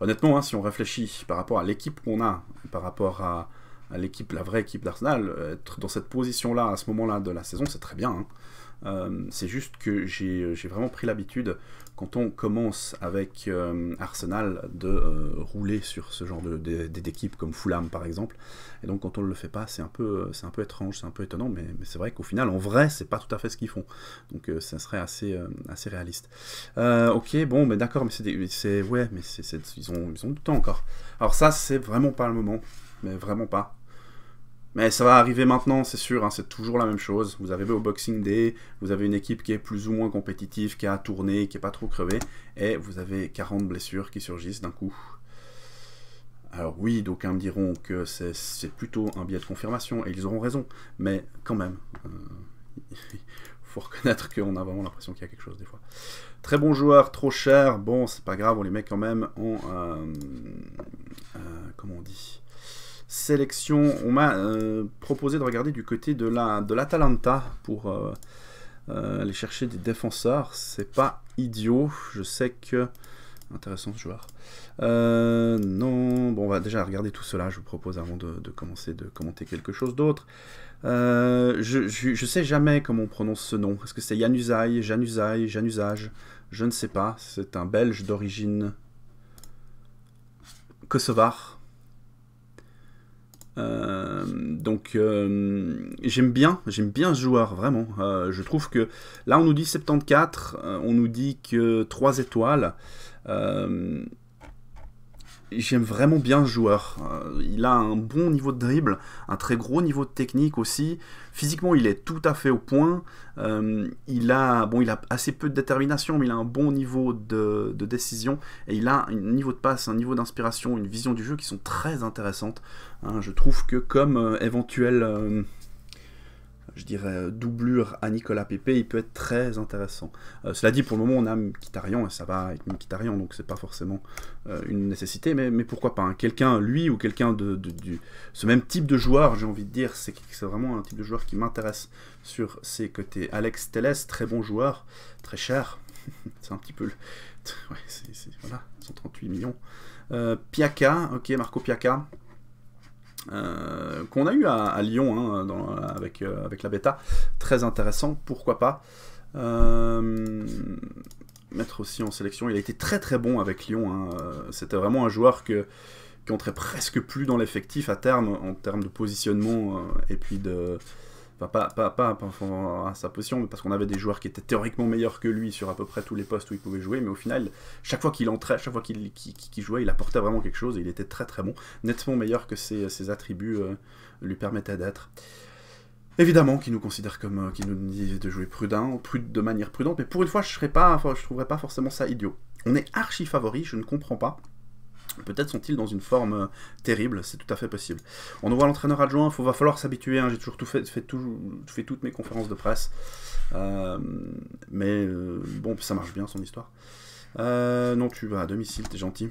honnêtement, hein, si on réfléchit par rapport à l'équipe qu'on a, par rapport à, l'équipe, la vraie équipe d'Arsenal, être dans cette position-là, à ce moment-là de la saison, c'est très bien. Hein. Euh, c'est juste que j'ai vraiment pris l'habitude quand on commence avec euh, Arsenal de euh, rouler sur ce genre d'équipe comme Fulham par exemple, et donc quand on ne le fait pas, c'est un peu, euh, c'est un peu étrange, c'est un peu étonnant, mais, c'est vrai qu'au final, en vrai, c'est pas tout à fait ce qu'ils font. Donc ça serait assez, assez réaliste. ok, bon, mais d'accord, mais c'est, ouais, mais c'est, ils ont, ils ont du temps encore. Alors ça, c'est vraiment pas le moment, mais vraiment pas. Mais ça va arriver maintenant, c'est sûr, hein, c'est toujours la même chose. Vous arrivez au Boxing Day, vous avez une équipe qui est plus ou moins compétitive, qui a tourné, qui n'est pas trop crevée, et vous avez 40 blessures qui surgissent d'un coup. Alors oui, d'aucuns me diront que c'est plutôt un biais de confirmation, et ils auront raison, mais quand même, il euh, faut reconnaître qu'on a vraiment l'impression qu'il y a quelque chose des fois. Très bon joueur, trop cher, bon, c'est pas grave, on les met quand même en... Euh, euh, comment on dit sélection. On m'a euh, proposé de regarder du côté de la de l'Atalanta pour euh, euh, aller chercher des défenseurs. C'est pas idiot. Je sais que intéressant ce joueur. non, bon, on va déjà regarder tout cela. Je vous propose avant de, commencer de commenter quelque chose d'autre. Je, je, je, sais jamais comment on prononce ce nom. Est-ce que c'est Januzaj, Januzaj, Januzaj Je ne sais pas. C'est un Belge d'origine kosovar euh, donc euh, j'aime bien, j'aime bien ce joueur vraiment. Euh, je trouve que là on nous dit 74, on nous dit que 3 étoiles j'aime vraiment bien ce joueur. Euh, il a un bon niveau de dribble, un très gros niveau de technique aussi. Physiquement, il est tout à fait au point. Euh, il a bon, il a assez peu de détermination, mais il a un bon niveau de, décision et il a un niveau de passe, un niveau d'inspiration, une vision du jeu qui sont très intéressantes. Hein, je trouve que comme euh, éventuel je dirais, euh, doublure à Nicolas Pépé, il peut être très intéressant. Euh, cela dit, pour le moment, on a Mkhitaryan, et ça va avec Mkhitaryan, donc c'est pas forcément euh, une nécessité, mais, pourquoi pas hein. Quelqu'un, lui, ou quelqu'un de, ce même type de joueur, j'ai envie de dire, c'est vraiment un type de joueur qui m'intéresse sur ses côtés. Alex Telles, très bon joueur, très cher, c'est un petit peu... Le... Voilà, 138 millions. Piaka, ok, Marco Piaka, euh, qu'on a eu à, Lyon hein, avec, euh, avec la bêta. Très intéressant, pourquoi pas. Euh, mettre aussi en sélection, il a été très très bon avec Lyon. Hein. C'était vraiment un joueur qui entrait presque plus dans l'effectif à terme, en termes de positionnement et puis de, pas, pas, pas, pas à sa position, mais parce qu'on avait des joueurs qui étaient théoriquement meilleurs que lui sur à peu près tous les postes où il pouvait jouer. Mais au final, chaque fois qu'il entrait, chaque fois qu'il jouait, il apportait vraiment quelque chose et il était très très bon. Nettement meilleur que ses, attributs euh, lui permettaient d'être. Évidemment, qui nous considère comme, qu'il euh, qui nous dit de jouer prudent, de manière prudente, mais pour une fois, je serais pas, je trouverais pas forcément ça idiot. On est archi favori, je ne comprends pas. Peut-être sont-ils dans une forme euh, terrible, c'est tout à fait possible. On nous voit l'entraîneur adjoint, il va falloir s'habituer, hein, j'ai toujours fait, toutes mes conférences de presse. Euh, mais euh, bon, ça marche bien son histoire. non, tu vas à domicile, t'es gentil.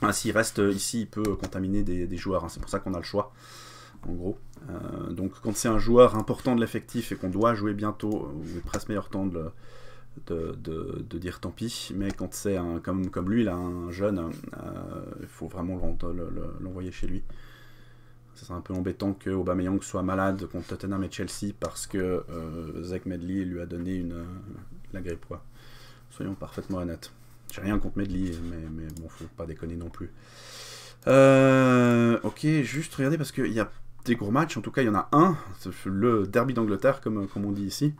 Ah, s'il reste ici, il peut contaminer des, joueurs, hein, c'est pour ça qu'on a le choix, en gros. donc quand c'est un joueur important de l'effectif et qu'on doit jouer bientôt, ou presque meilleur temps de le de, dire tant pis, mais quand c'est un, comme, comme lui, a un jeune, euh, il faut vraiment l'envoyer chez lui. c'est un peu embêtant que Aubameyang soit malade contre Tottenham et Chelsea parce que euh, Zach Medley lui a donné une, la grippe. Soyons parfaitement honnêtes. J'ai rien contre Medley, mais, mais bon, faut pas déconner non plus. Euh, ok, juste regardez parce qu'il y a des gros matchs. En tout cas, il y en a un, le derby d'Angleterre, comme on dit ici.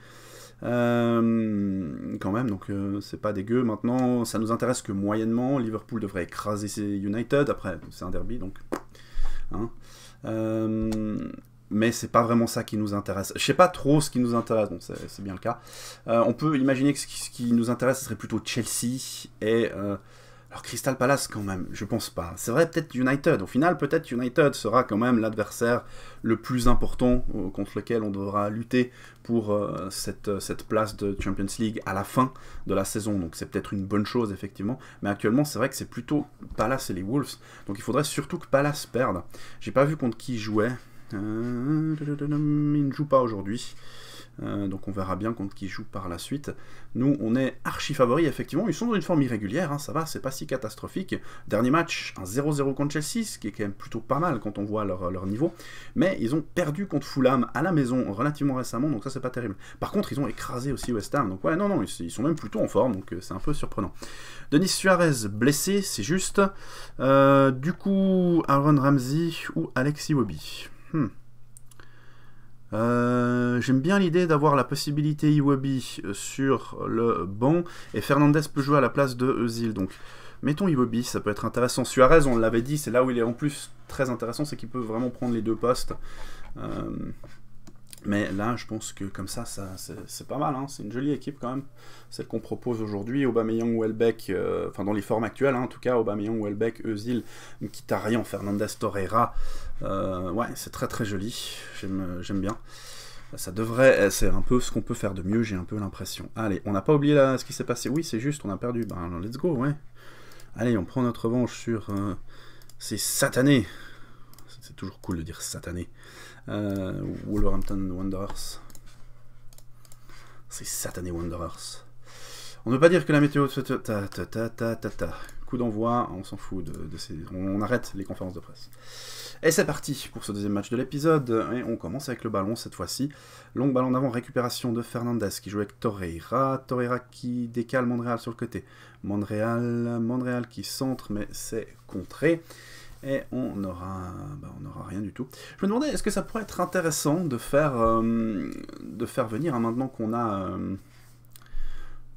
Euh, quand même, donc euh, c'est pas dégueu. Maintenant, ça nous intéresse que moyennement, Liverpool devrait écraser ses United. Après, c'est un derby, donc. Hein. Euh, mais c'est pas vraiment ça qui nous intéresse. Je sais pas trop ce qui nous intéresse, Donc c'est bien le cas. on peut imaginer que ce qui, nous intéresse, serait plutôt Chelsea et alors Crystal Palace quand même, je pense pas. C'est vrai peut-être United. Au final, peut-être United sera quand même l'adversaire le plus important contre lequel on devra lutter pour cette, cette, place de Champions League à la fin de la saison. Donc c'est peut-être une bonne chose effectivement. Mais actuellement, c'est vrai que c'est plutôt Palace et les Wolves. Donc il faudrait surtout que Palace perde. J'ai pas vu contre qui jouait. il ne joue pas aujourd'hui. Hein, donc on verra bien contre qui joue par la suite. Nous, on est archi favoris, effectivement. Ils sont dans une forme irrégulière, hein, ça va, c'est pas si catastrophique. Dernier match, un 0-0 contre Chelsea, ce qui est quand même plutôt pas mal quand on voit leur, niveau. Mais ils ont perdu contre Fulham à la maison relativement récemment, donc ça c'est pas terrible. Par contre, ils ont écrasé aussi West Ham, donc ouais, non, non, ils, sont même plutôt en forme, donc euh, c'est un peu surprenant. Denis Suarez blessé, c'est juste. Euh, du coup, Aaron Ramsey ou Alexis Wobby euh, j'aime bien l'idée d'avoir la possibilité Iwobi euh, sur le banc et Fernandez peut jouer à la place de Eusil. Donc mettons Iwobi, ça peut être intéressant. Suarez, on l'avait dit, c'est là où il est en plus très intéressant, c'est qu'il peut vraiment prendre les deux postes. Euh, mais là, je pense que comme ça, ça c'est pas mal. Hein. C'est une jolie équipe quand même, celle qu'on propose aujourd'hui. Aubameyang, Welbeck, euh, enfin dans les formes actuelles, hein, en tout cas, Aubameyang, Welbeck, Eusil, Mkhitaryan, Fernandez, Torreira. Euh, ouais, c'est très très joli. J'aime euh, bien. Ça devrait, c'est un peu ce qu'on peut faire de mieux, j'ai un peu l'impression. Allez, on n'a pas oublié là, ce qui s'est passé. Oui, c'est juste, on a perdu. Ben, let's go, ouais. Allez, on prend notre revanche sur C'est satané C'est toujours cool de dire satané. Euh, Wolverhampton Wanderers. c'est satané Wanderers. On ne veut pas dire que la météo... Ta, ta, ta, ta ta ta, Coup d'envoi, on s'en fout de, ces... On, arrête les conférences de presse. Et c'est parti pour ce deuxième match de l'épisode. Et on commence avec le ballon cette fois-ci. Long ballon d'avant, récupération de Fernandez qui joue avec Torreira. Torreira qui décale Montréal sur le côté. Mondreal Montréal qui centre, mais c'est contré et on n'aura bah, rien du tout. Je me demandais, est-ce que ça pourrait être intéressant de faire, euh, de faire venir, hein, maintenant qu'on a euh,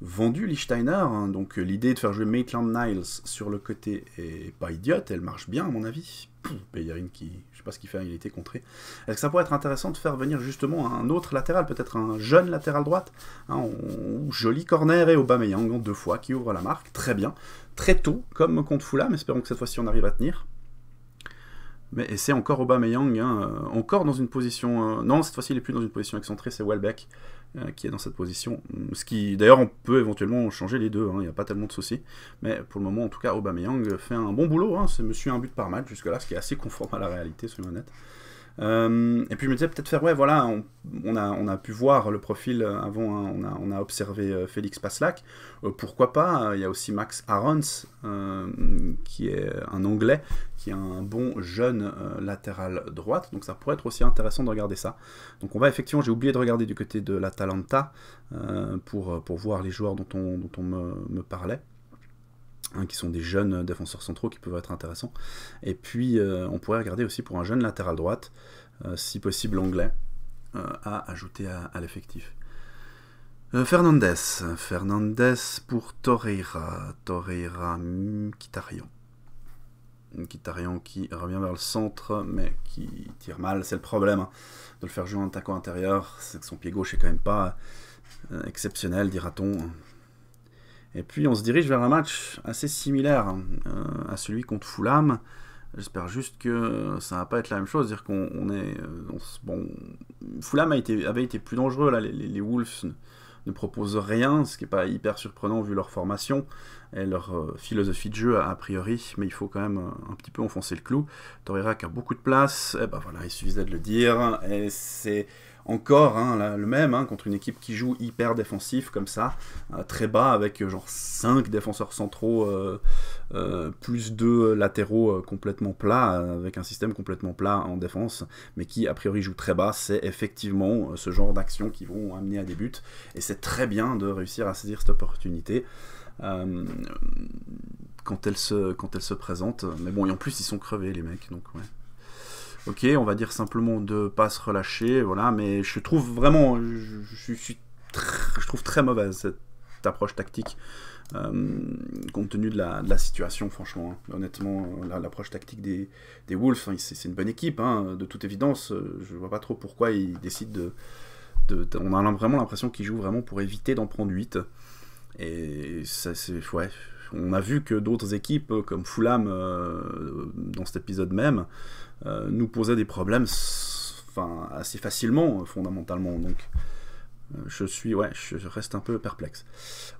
vendu Lichtsteiner, hein, donc euh, l'idée de faire jouer Maitland Niles sur le côté est pas idiote, elle marche bien à mon avis. une qui, je sais pas ce qu'il fait, il était contré. Est-ce que ça pourrait être intéressant de faire venir justement un autre latéral, peut-être un jeune latéral droite un hein, Joli corner et Aubameyang en deux fois qui ouvre la marque, très bien, très tôt, comme contre mais espérons que cette fois-ci on arrive à tenir. Mais, et c'est encore Aubameyang, hein, euh, encore dans une position... Euh, non, cette fois-ci, il n'est plus dans une position excentrée, c'est Welbeck euh, qui est dans cette position. Ce qui, D'ailleurs, on peut éventuellement changer les deux, hein, il n'y a pas tellement de soucis. Mais pour le moment, en tout cas, Aubameyang fait un bon boulot. Hein, c'est monsieur un but par match jusque-là, ce qui est assez conforme à la réalité, soyons honnêtes. Euh, et puis je me disais peut-être faire, ouais, voilà, on, a, on a pu voir le profil euh, avant, hein, on, a, on a observé euh, Félix Paslac. pourquoi pas Il y a aussi Max Arons, qui est un Anglais, qui est un bon jeune latéral droite. Donc ça pourrait être aussi intéressant de regarder ça. Donc on va effectivement, j'ai oublié de regarder du côté de l'Atalanta pour, pour voir les joueurs dont on, dont on me, me parlait. Hein, qui sont des jeunes défenseurs centraux qui peuvent être intéressants. Et puis, euh, on pourrait regarder aussi pour un jeune latéral droite, euh, si possible anglais, euh, à ajouter à, l'effectif. Fernandez, Fernandez pour Torreira, Torreira Kitarian. Kitarian qui revient vers le centre, mais qui tire mal, c'est le problème hein, de le faire jouer en taco intérieur, c'est que son pied gauche est quand même pas exceptionnel, dira-t-on. Et puis on se dirige vers un match assez similaire hein, euh, à celui contre Fulham. J'espère juste que ça va pas être la même chose, dire qu'on est euh, bon. Fulham avait été plus dangereux là. Les, Wolves ne, proposent rien, ce qui n'est pas hyper surprenant vu leur formation et leur euh, philosophie de jeu a, priori. Mais il faut quand même un petit peu enfoncer le clou. Torreira a beaucoup de place. Et eh ben voilà, il suffisait de le dire encore hein, le même, hein, contre une équipe qui joue hyper défensif comme ça, euh, très bas, avec euh, genre 5 défenseurs centraux, euh, plus 2 latéraux complètement plats, avec un système complètement plat en défense, mais qui a priori joue très bas, c'est effectivement ce genre d'action qui vont amener à des buts, et c'est très bien de réussir à saisir cette opportunité. quand elle, se, quand elle se présente, mais bon, et en plus ils sont crevés les mecs, donc ouais ok, on va dire simplement de pas se relâcher, voilà, mais je trouve vraiment, je, suis je trouve très mauvaise cette approche tactique. Euh, compte tenu de la, situation, franchement. Hein. Honnêtement, euh, l'approche tactique des, Wolves, c'est une bonne équipe, hein, de toute évidence. Euh, je vois pas trop pourquoi ils décident de. on a vraiment l'impression qu'ils jouent vraiment pour éviter d'en prendre 8. Et ça, c'est. Ouais, on a vu que d'autres équipes, comme Fulham, euh, dans cet épisode même, euh, nous posaient des problèmes enfin, assez facilement, euh, fondamentalement. Donc, je suis, ouais, je reste un peu perplexe.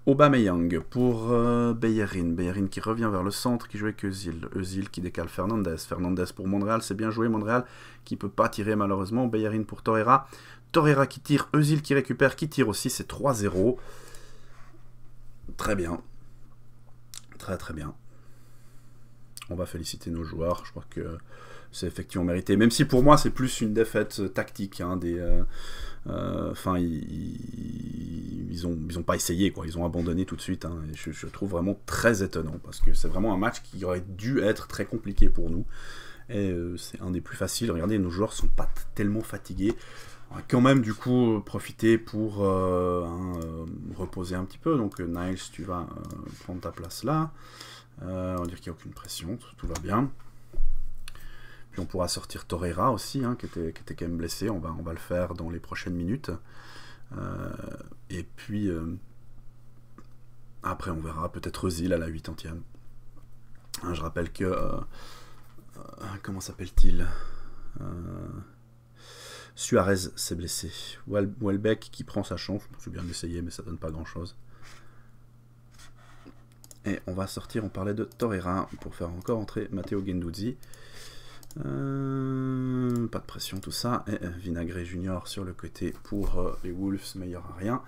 Aubameyang pour Bayerin Bayerin qui revient vers le centre, qui joue avec Eusil. Eusil qui décale Fernandez. Fernandez pour Montréal, c'est bien joué. Montréal qui peut pas tirer malheureusement. Bayerin pour Torreira. Torreira qui tire, Eusil qui récupère, qui tire aussi. C'est 3-0. Très bien très très bien. On va féliciter nos joueurs, je crois que c'est effectivement mérité. Même si pour moi c'est plus une défaite tactique. Hein, des, euh, euh, enfin, ils, ils, ont, ils ont pas essayé quoi. Ils ont abandonné tout de suite. Hein. et je, trouve vraiment très étonnant parce que c'est vraiment un match qui aurait dû être très compliqué pour nous. Et euh, c'est un des plus faciles. Regardez, nos joueurs sont pas tellement fatigués. On va quand même du coup profiter pour euh, hein, euh, reposer un petit peu. Donc euh, Niles, tu vas prendre ta place là. on va dire qu'il n'y a aucune pression, tout, va bien. Puis on pourra sortir Torreira aussi, hein, qui, était, était, quand même blessé. On va, on va le faire dans les prochaines minutes. et puis, après, on verra. Peut-être Zil à la 80 e hein, Je rappelle que. comment s'appelle-t-il Suarez s'est blessé. Welbeck qui prend sa chance. Je bien l'essayer, mais ça donne pas grand-chose. Et on va sortir, on parlait de Torreira pour faire encore entrer Matteo Genduzzi. Euh, pas de pression, tout ça. Et euh, Vinagre Junior sur le côté pour euh, les Wolves, meilleur à rien.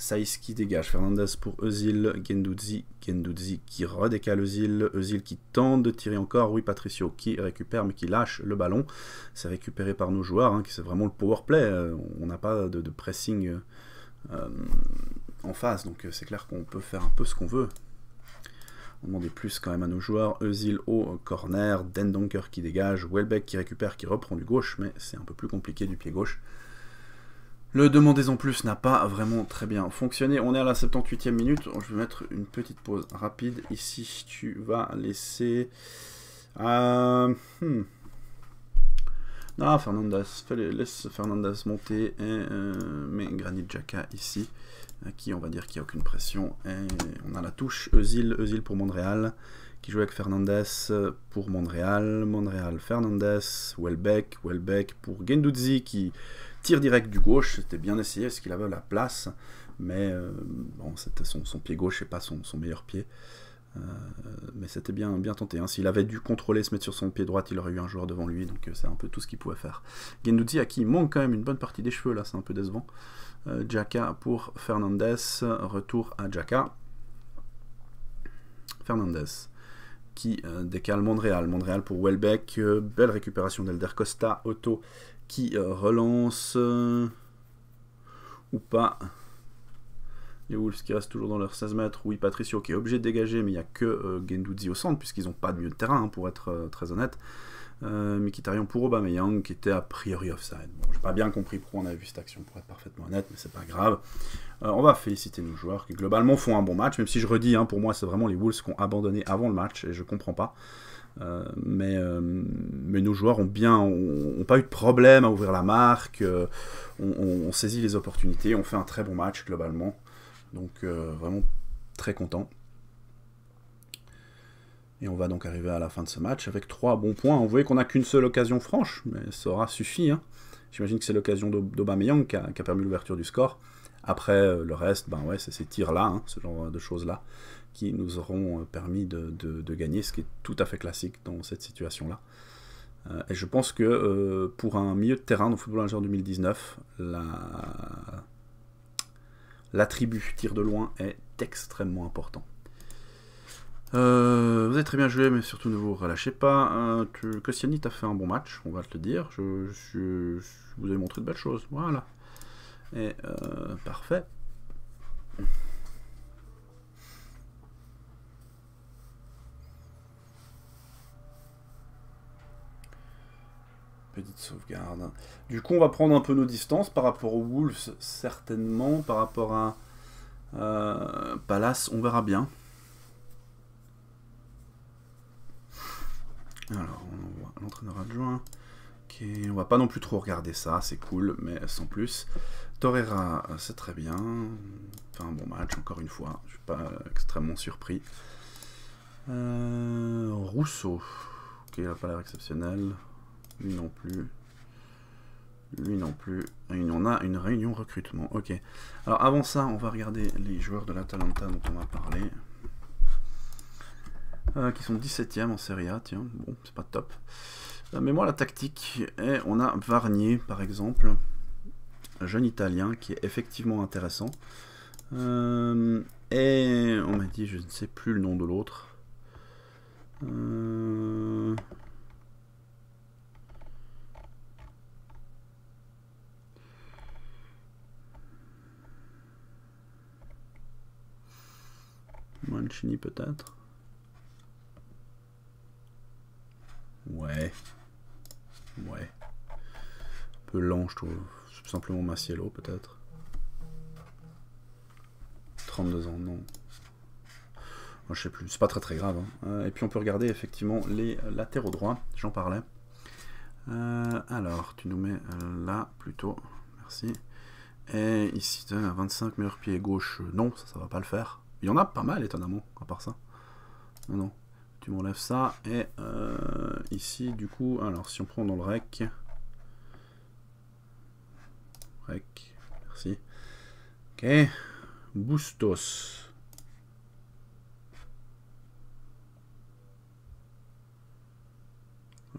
Saïs qui dégage Fernandez pour Eusil, Gendouzi, Gendouzi qui redécale Eusil, Eusil qui tente de tirer encore, oui Patricio qui récupère mais qui lâche le ballon, c'est récupéré par nos joueurs, hein, c'est vraiment le power play, euh, on n'a pas de, pressing euh, euh, en face, donc c'est clair qu'on peut faire un peu ce qu'on veut. On demandait plus quand même à nos joueurs. Eusil au corner, Den qui dégage, Welbeck qui récupère, qui reprend du gauche, mais c'est un peu plus compliqué du pied gauche. Le demandez-en plus n'a pas vraiment très bien fonctionné. On est à la 78e minute. Je vais mettre une petite pause rapide. Ici, tu vas laisser... Euh... Hmm. Ah, Fernandez, Laisse Fernandez monter. Euh, mais Granit Jaka ici, euh, qui on va dire qu'il n'y a aucune pression. on a la touche Eusil, Eusil pour Montréal, qui joue avec Fernandez pour Montréal. Montréal, Fernandez, Welbeck, Welbeck pour Gendouzi, qui Tir direct du gauche, c'était bien essayé parce qu'il avait la place, mais euh, bon, c'était son, pied gauche et pas son, meilleur pied. Euh, mais c'était bien, bien tenté. Hein. S'il avait dû contrôler, se mettre sur son pied droit, il aurait eu un joueur devant lui, donc euh, c'est un peu tout ce qu'il pouvait faire. Gendouzi à qui il manque quand même une bonne partie des cheveux, là c'est un peu décevant. pour Fernandez, retour à Jaka. Fernandez qui décale Montréal. Montréal pour Welbeck, belle récupération d'Elder Costa, Otto qui euh, relance euh, ou pas. Les Wolves qui restent toujours dans leurs 16 mètres. Oui, Patricio qui est obligé de dégager, mais il n'y a que euh, Gendouzi au centre, puisqu'ils n'ont pas de mieux de terrain, hein, pour être très honnête. Euh, Mikitarian pour Aubameyang, qui était a priori offside. Bon, j'ai pas bien compris pourquoi on a vu cette action, pour être parfaitement honnête, mais c'est pas grave. on va féliciter nos joueurs, qui globalement font un bon match, même si je redis, hein, pour moi, c'est vraiment les Wolves qui ont abandonné avant le match, et je comprends pas. Euh, euh, mais, nos joueurs ont bien, ont, pas eu de problème à ouvrir la marque, euh, on, saisit les opportunités, on fait un très bon match globalement. Donc vraiment très content. Et on va donc arriver à la fin de ce match avec trois bons points. On voyez qu'on n'a qu'une seule occasion franche, mais ça aura suffi. Hein. J'imagine que c'est l'occasion d'Obameyang qui, qui, a permis l'ouverture du score. Après, le reste, ben ouais, c'est ces tirs-là, hein, ce genre de choses-là, nous auront euh, permis de, gagner, ce qui est tout à fait classique dans cette situation-là. Euh, et je pense que euh, pour un milieu de terrain dans Football Manager 2019, l'attribut la... tir de loin est extrêmement important. vous avez très bien joué, mais surtout ne vous relâchez pas. Tu... as fait un bon match, on va te le dire. Je, vous ai montré de belles choses. Voilà. Et parfait. Petite sauvegarde. Du coup, on va prendre un peu nos distances par rapport aux Wolves, certainement. Par rapport à euh, Palace, on verra bien. Alors, on envoie l'entraîneur adjoint. Ok, On va pas non plus trop regarder ça, c'est cool, mais sans plus. Torreira, euh, c'est très bien. Enfin, bon match, encore une fois. Je suis pas extrêmement surpris. Euh, Rousseau, qui n'a pas l'air exceptionnel. Lui non plus. Lui non plus. Il en a une réunion recrutement. Ok. Alors avant ça, on va regarder les joueurs de l'Atalanta dont on a parlé. Euh, qui sont 17e en Serie A, tiens, bon, c'est pas top. Euh, mais moi, la tactique, Et on a Varnier, par exemple, un jeune Italien, qui est effectivement intéressant. Euh, et on m'a dit, je ne sais plus le nom de l'autre. Mancini peut-être. Ouais. Ouais. Un peu lent, je trouve. Tout simplement Maciello, peut-être. 32 ans, non. je sais plus, c'est pas très très grave. Hein. Euh, et puis on peut regarder effectivement les latéraux droits, j'en parlais. Euh, alors, tu nous mets là plutôt, merci. Et ici, as 25 meilleurs pieds gauche, non, ça, ça va pas le faire. Il y en a pas mal, étonnamment, à part ça. Non, ah non. Tu m'enlèves ça. Et euh, ici, du coup, alors si on prend dans le rec. Rec, merci. Ok. Bustos.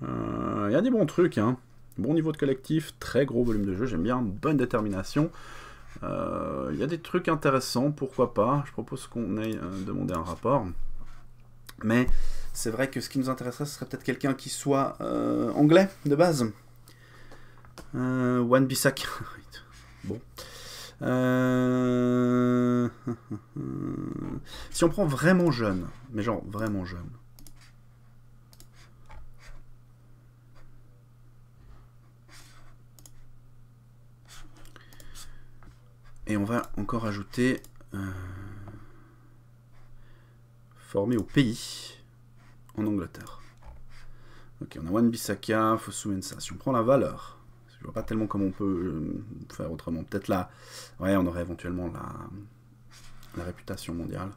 Euh, il y a des bons trucs, hein. Bon niveau de collectif, très gros volume de jeu, j'aime bien, bonne détermination. Euh, il y a des trucs intéressants, pourquoi pas. Je propose qu'on aille euh, demander un rapport. Mais c'est vrai que ce qui nous intéresserait, ce serait peut-être quelqu'un qui soit euh, anglais de base. One Bissac. bon. si on prend vraiment jeune, mais genre vraiment jeune, Et on va encore ajouter euh, formé au pays, en Angleterre. Ok, on a one bissaka Fosu-Mensa. Si on prend la valeur, je ne vois pas tellement comment on peut euh, faire autrement. Peut-être là, ouais, on aurait éventuellement la, réputation mondiale.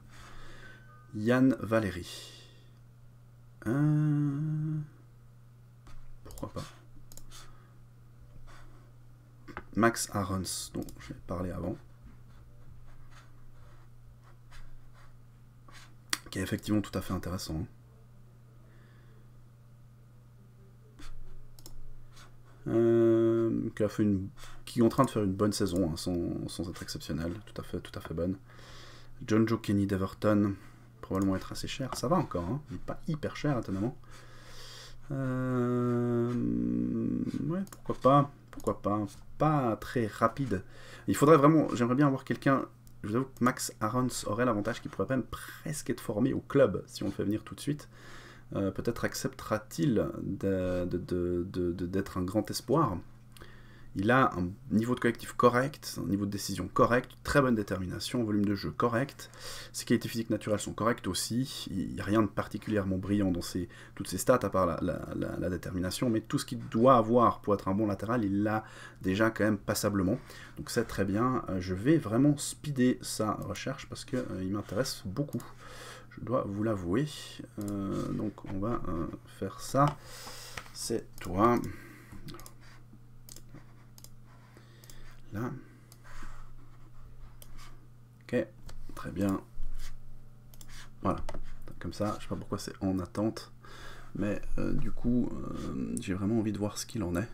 Yann Valéry. Euh, pourquoi pas Max Arons, donc vais parler avant. Qui est effectivement tout à fait intéressant. Hein. Euh, qui, fait qui est en train de faire une bonne saison, hein, sans, être exceptionnel, tout à fait, tout à fait bonne. John Joe Kenny d'Everton, probablement être assez cher, ça va encore, hein, mais pas hyper cher étonnamment. Euh, ouais, pourquoi pas pourquoi pas, pas très rapide. Il faudrait vraiment, j'aimerais bien avoir quelqu'un, je vous avoue que Max Arons aurait l'avantage qu'il pourrait même presque être formé au club si on le fait venir tout de suite. Euh, peut-être acceptera-t-il d'être un grand espoir il a un niveau de collectif correct, un niveau de décision correct, très bonne détermination, volume de jeu correct. Ses qualités physiques naturelles sont correctes aussi. Il n'y a rien de particulièrement brillant dans toutes ses stats, à part la, détermination. Mais tout ce qu'il doit avoir pour être un bon latéral, il l'a déjà quand même passablement. Donc c'est très bien. Euh, je vais vraiment speeder sa recherche parce qu'il euh, m'intéresse beaucoup. Je dois vous l'avouer. Euh, donc on va faire ça. C'est toi. Ok, très bien. Voilà, comme ça, je sais pas pourquoi c'est en attente, mais euh, du coup, euh, j'ai vraiment envie de voir ce qu'il en est.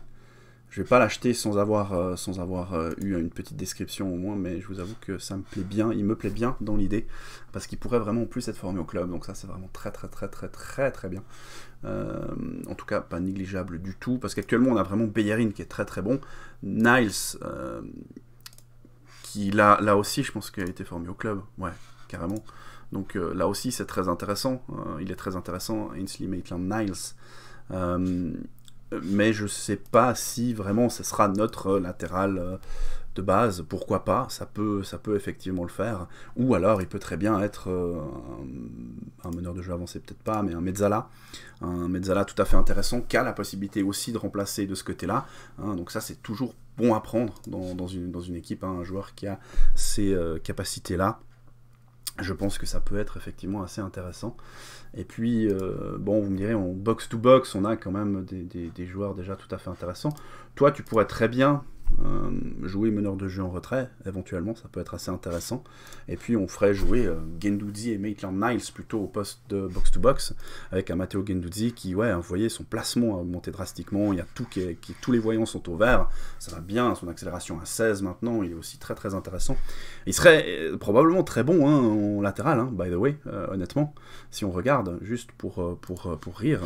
Je vais pas l'acheter sans avoir, euh, sans avoir eu une petite description au moins, mais je vous avoue que ça me plaît bien, il me plaît bien dans l'idée, parce qu'il pourrait vraiment plus être formé au club, donc ça c'est vraiment très très très très très très bien. Euh, en tout cas, pas négligeable du tout, parce qu'actuellement, on a vraiment Bellerin qui est très très bon. Niles, euh, qui là, aussi, je pense qu'il a été formé au club. Ouais, carrément. Donc euh, là aussi, c'est très intéressant. il est très intéressant, Ainsley Maitland-Niles. mais je sais pas si vraiment ce sera notre latéral de base, pourquoi pas, ça peut, ça peut effectivement le faire. Ou alors, il peut très bien être euh, un, meneur de jeu avancé, peut-être pas, mais un mezzala. Un mezzala tout à fait intéressant, qui a la possibilité aussi de remplacer de ce côté-là. Hein. donc ça, c'est toujours bon à prendre dans, une, dans une, équipe, hein, un joueur qui a ces euh, capacités-là je pense que ça peut être effectivement assez intéressant. Et puis, euh, bon, vous me direz, en box-to-box, on a quand même des, des, joueurs déjà tout à fait intéressants. Toi, tu pourrais très bien euh, jouer meneur de jeu en retrait, éventuellement, ça peut être assez intéressant. Et puis on ferait jouer euh, Gendouzi et Maitland Niles plutôt au poste de box-to-box, avec un Matteo Gendouzi qui, ouais, vous voyez, son placement a augmenté drastiquement, il y a tout qui, est, qui tous les voyants sont au vert, ça va bien, son accélération à 16 maintenant, il est aussi très très intéressant. Il serait euh, probablement très bon hein, en latéral, hein, by the way, honnêtement, si on regarde, juste pour, pour, rire.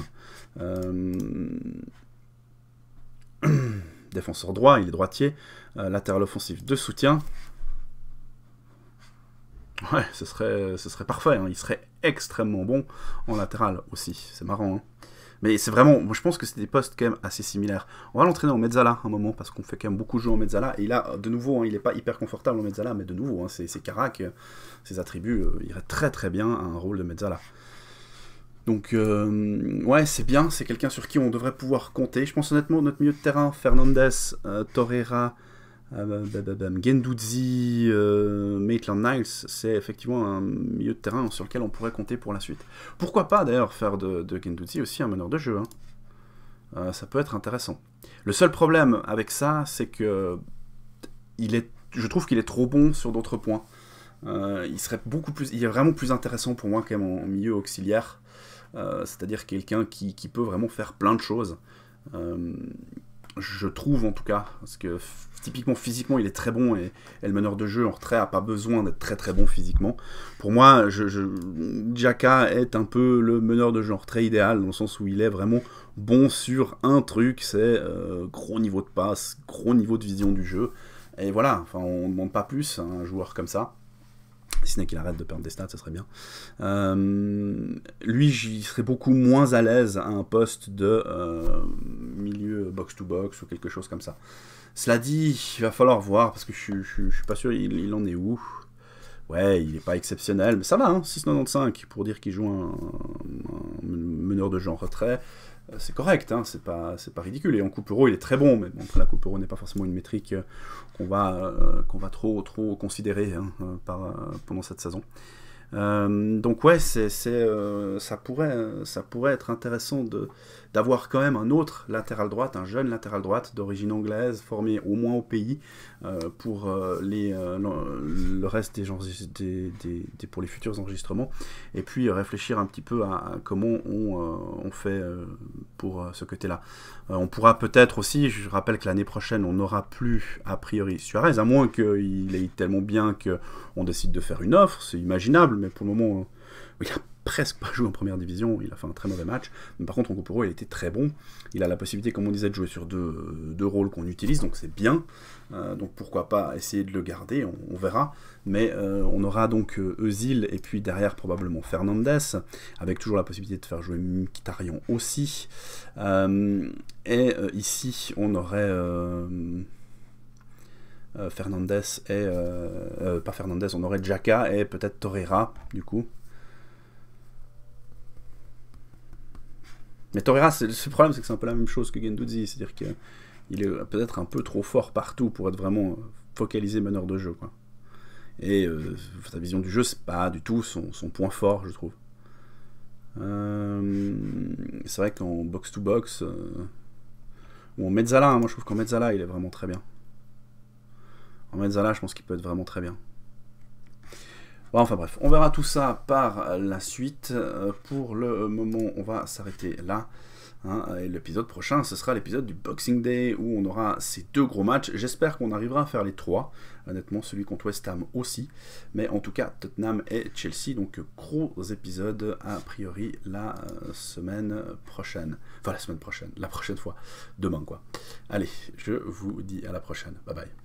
Euh... défenseur droit, il est droitier, euh, latéral offensif de soutien. Ouais, ce serait, ce serait parfait, hein. il serait extrêmement bon en latéral aussi, c'est marrant. Hein. Mais c'est vraiment, moi je pense que c'est des postes quand même assez similaires. On va l'entraîner en mezzala un moment, parce qu'on fait quand même beaucoup jouer en mezzala, et là, de nouveau, hein, il n'est pas hyper confortable en mezzala, mais de nouveau, ses, ses carac, ses attributs, euh, iraient très très bien à un rôle de mezzala. Donc, euh, ouais, c'est bien, c'est quelqu'un sur qui on devrait pouvoir compter. Je pense honnêtement, notre milieu de terrain, Fernandez, euh, Torreira, euh, bah, bah, bah, Gendouzi, Maitland Niles, c'est effectivement un milieu de terrain sur lequel on pourrait compter pour la suite. Pourquoi pas d'ailleurs faire de, de Gendouzi aussi un meneur de jeu hein. Ça peut être intéressant. Le seul problème avec ça, c'est que il est, je trouve qu'il est trop bon sur d'autres points. il serait beaucoup plus, il est vraiment plus intéressant pour moi quand même en milieu auxiliaire euh, c'est-à-dire quelqu'un qui, peut vraiment faire plein de choses. Euh, je trouve en tout cas, parce que typiquement physiquement il est très bon et, le meneur de jeu en retrait a pas besoin d'être très très bon physiquement. Pour moi, je, est un peu le meneur de jeu en retrait idéal dans le sens où il est vraiment bon sur un truc, c'est euh, gros niveau de passe, gros niveau de vision du jeu. Et voilà, enfin on ne demande pas plus à un joueur comme ça. Si qu'il arrête de perdre des stats, ce serait bien. Euh, lui, j'y serais beaucoup moins à l'aise à un poste de euh, milieu box-to-box ou quelque chose comme ça. Cela dit, il va falloir voir parce que je ne suis pas sûr il, en est où. Ouais, il n'est pas exceptionnel, mais ça va, 6,95 hein, pour dire qu'il joue un, meneur de jeu en retrait. Euh, c'est correct, hein, c'est pas, ridicule. Et en coupe euro, il est très bon, mais la coupe euro n'est pas forcément une métrique euh, euh, qu'on va, trop, trop considérer hein, pendant cette saison. Euh, donc ouais, c'est, euh, ça, pourrait, ça pourrait être intéressant de, d'avoir quand même un autre latéral droite, un jeune latéral droite d'origine anglaise, formé au moins au pays, euh, pour, les, le, reste des, gens, pour les futurs enregistrements, et puis réfléchir un petit peu à, comment on, fait pour ce côté-là. on pourra peut-être aussi, je rappelle que l'année prochaine, on n'aura plus a priori Suarez, à moins qu'il est tellement bien qu'on décide de faire une offre, c'est imaginable, pour le moment, hein. il a presque pas joué en première division, il a fait un très mauvais match. Mais par contre, en Poro, il était très bon. Il a la possibilité, comme on disait, de jouer sur deux, rôles qu'on utilise, donc c'est bien. Euh, donc pourquoi pas essayer de le garder, on, verra. Mais euh, on aura donc Eusil et puis derrière probablement Fernandez, avec toujours la possibilité de faire jouer Mkhitaryan aussi. Euh, et ici, on aurait... Euh, Fernandez et. Euh, euh, pas Fernandez, on aurait Jaka et peut-être Torreira, du coup. Mais Torreira, le problème, c'est que c'est un peu la même chose que Gendouzi, c'est-à-dire qu'il est peut-être un peu trop fort partout pour être vraiment focalisé meneur de jeu. Quoi. Et sa vision du jeu, c'est pas du tout son, point fort, je trouve. c'est vrai qu'en box-to-box, ou en mezzala, hein, moi je trouve qu'en mezzala, il est vraiment très bien. En là, je pense qu'il peut être vraiment très bien. enfin bref, on verra tout ça par la suite. Euh, pour le moment, on va s'arrêter là. Hein. et l'épisode prochain, ce sera l'épisode du Boxing Day où on aura ces deux gros matchs. J'espère qu'on arrivera à faire les trois. Honnêtement, celui contre West Ham aussi. Mais en tout cas, Tottenham et Chelsea. Donc, gros épisode a priori la euh, semaine prochaine. Enfin, la semaine prochaine, la prochaine fois. Demain, quoi. Allez, je vous dis à la prochaine. Bye bye.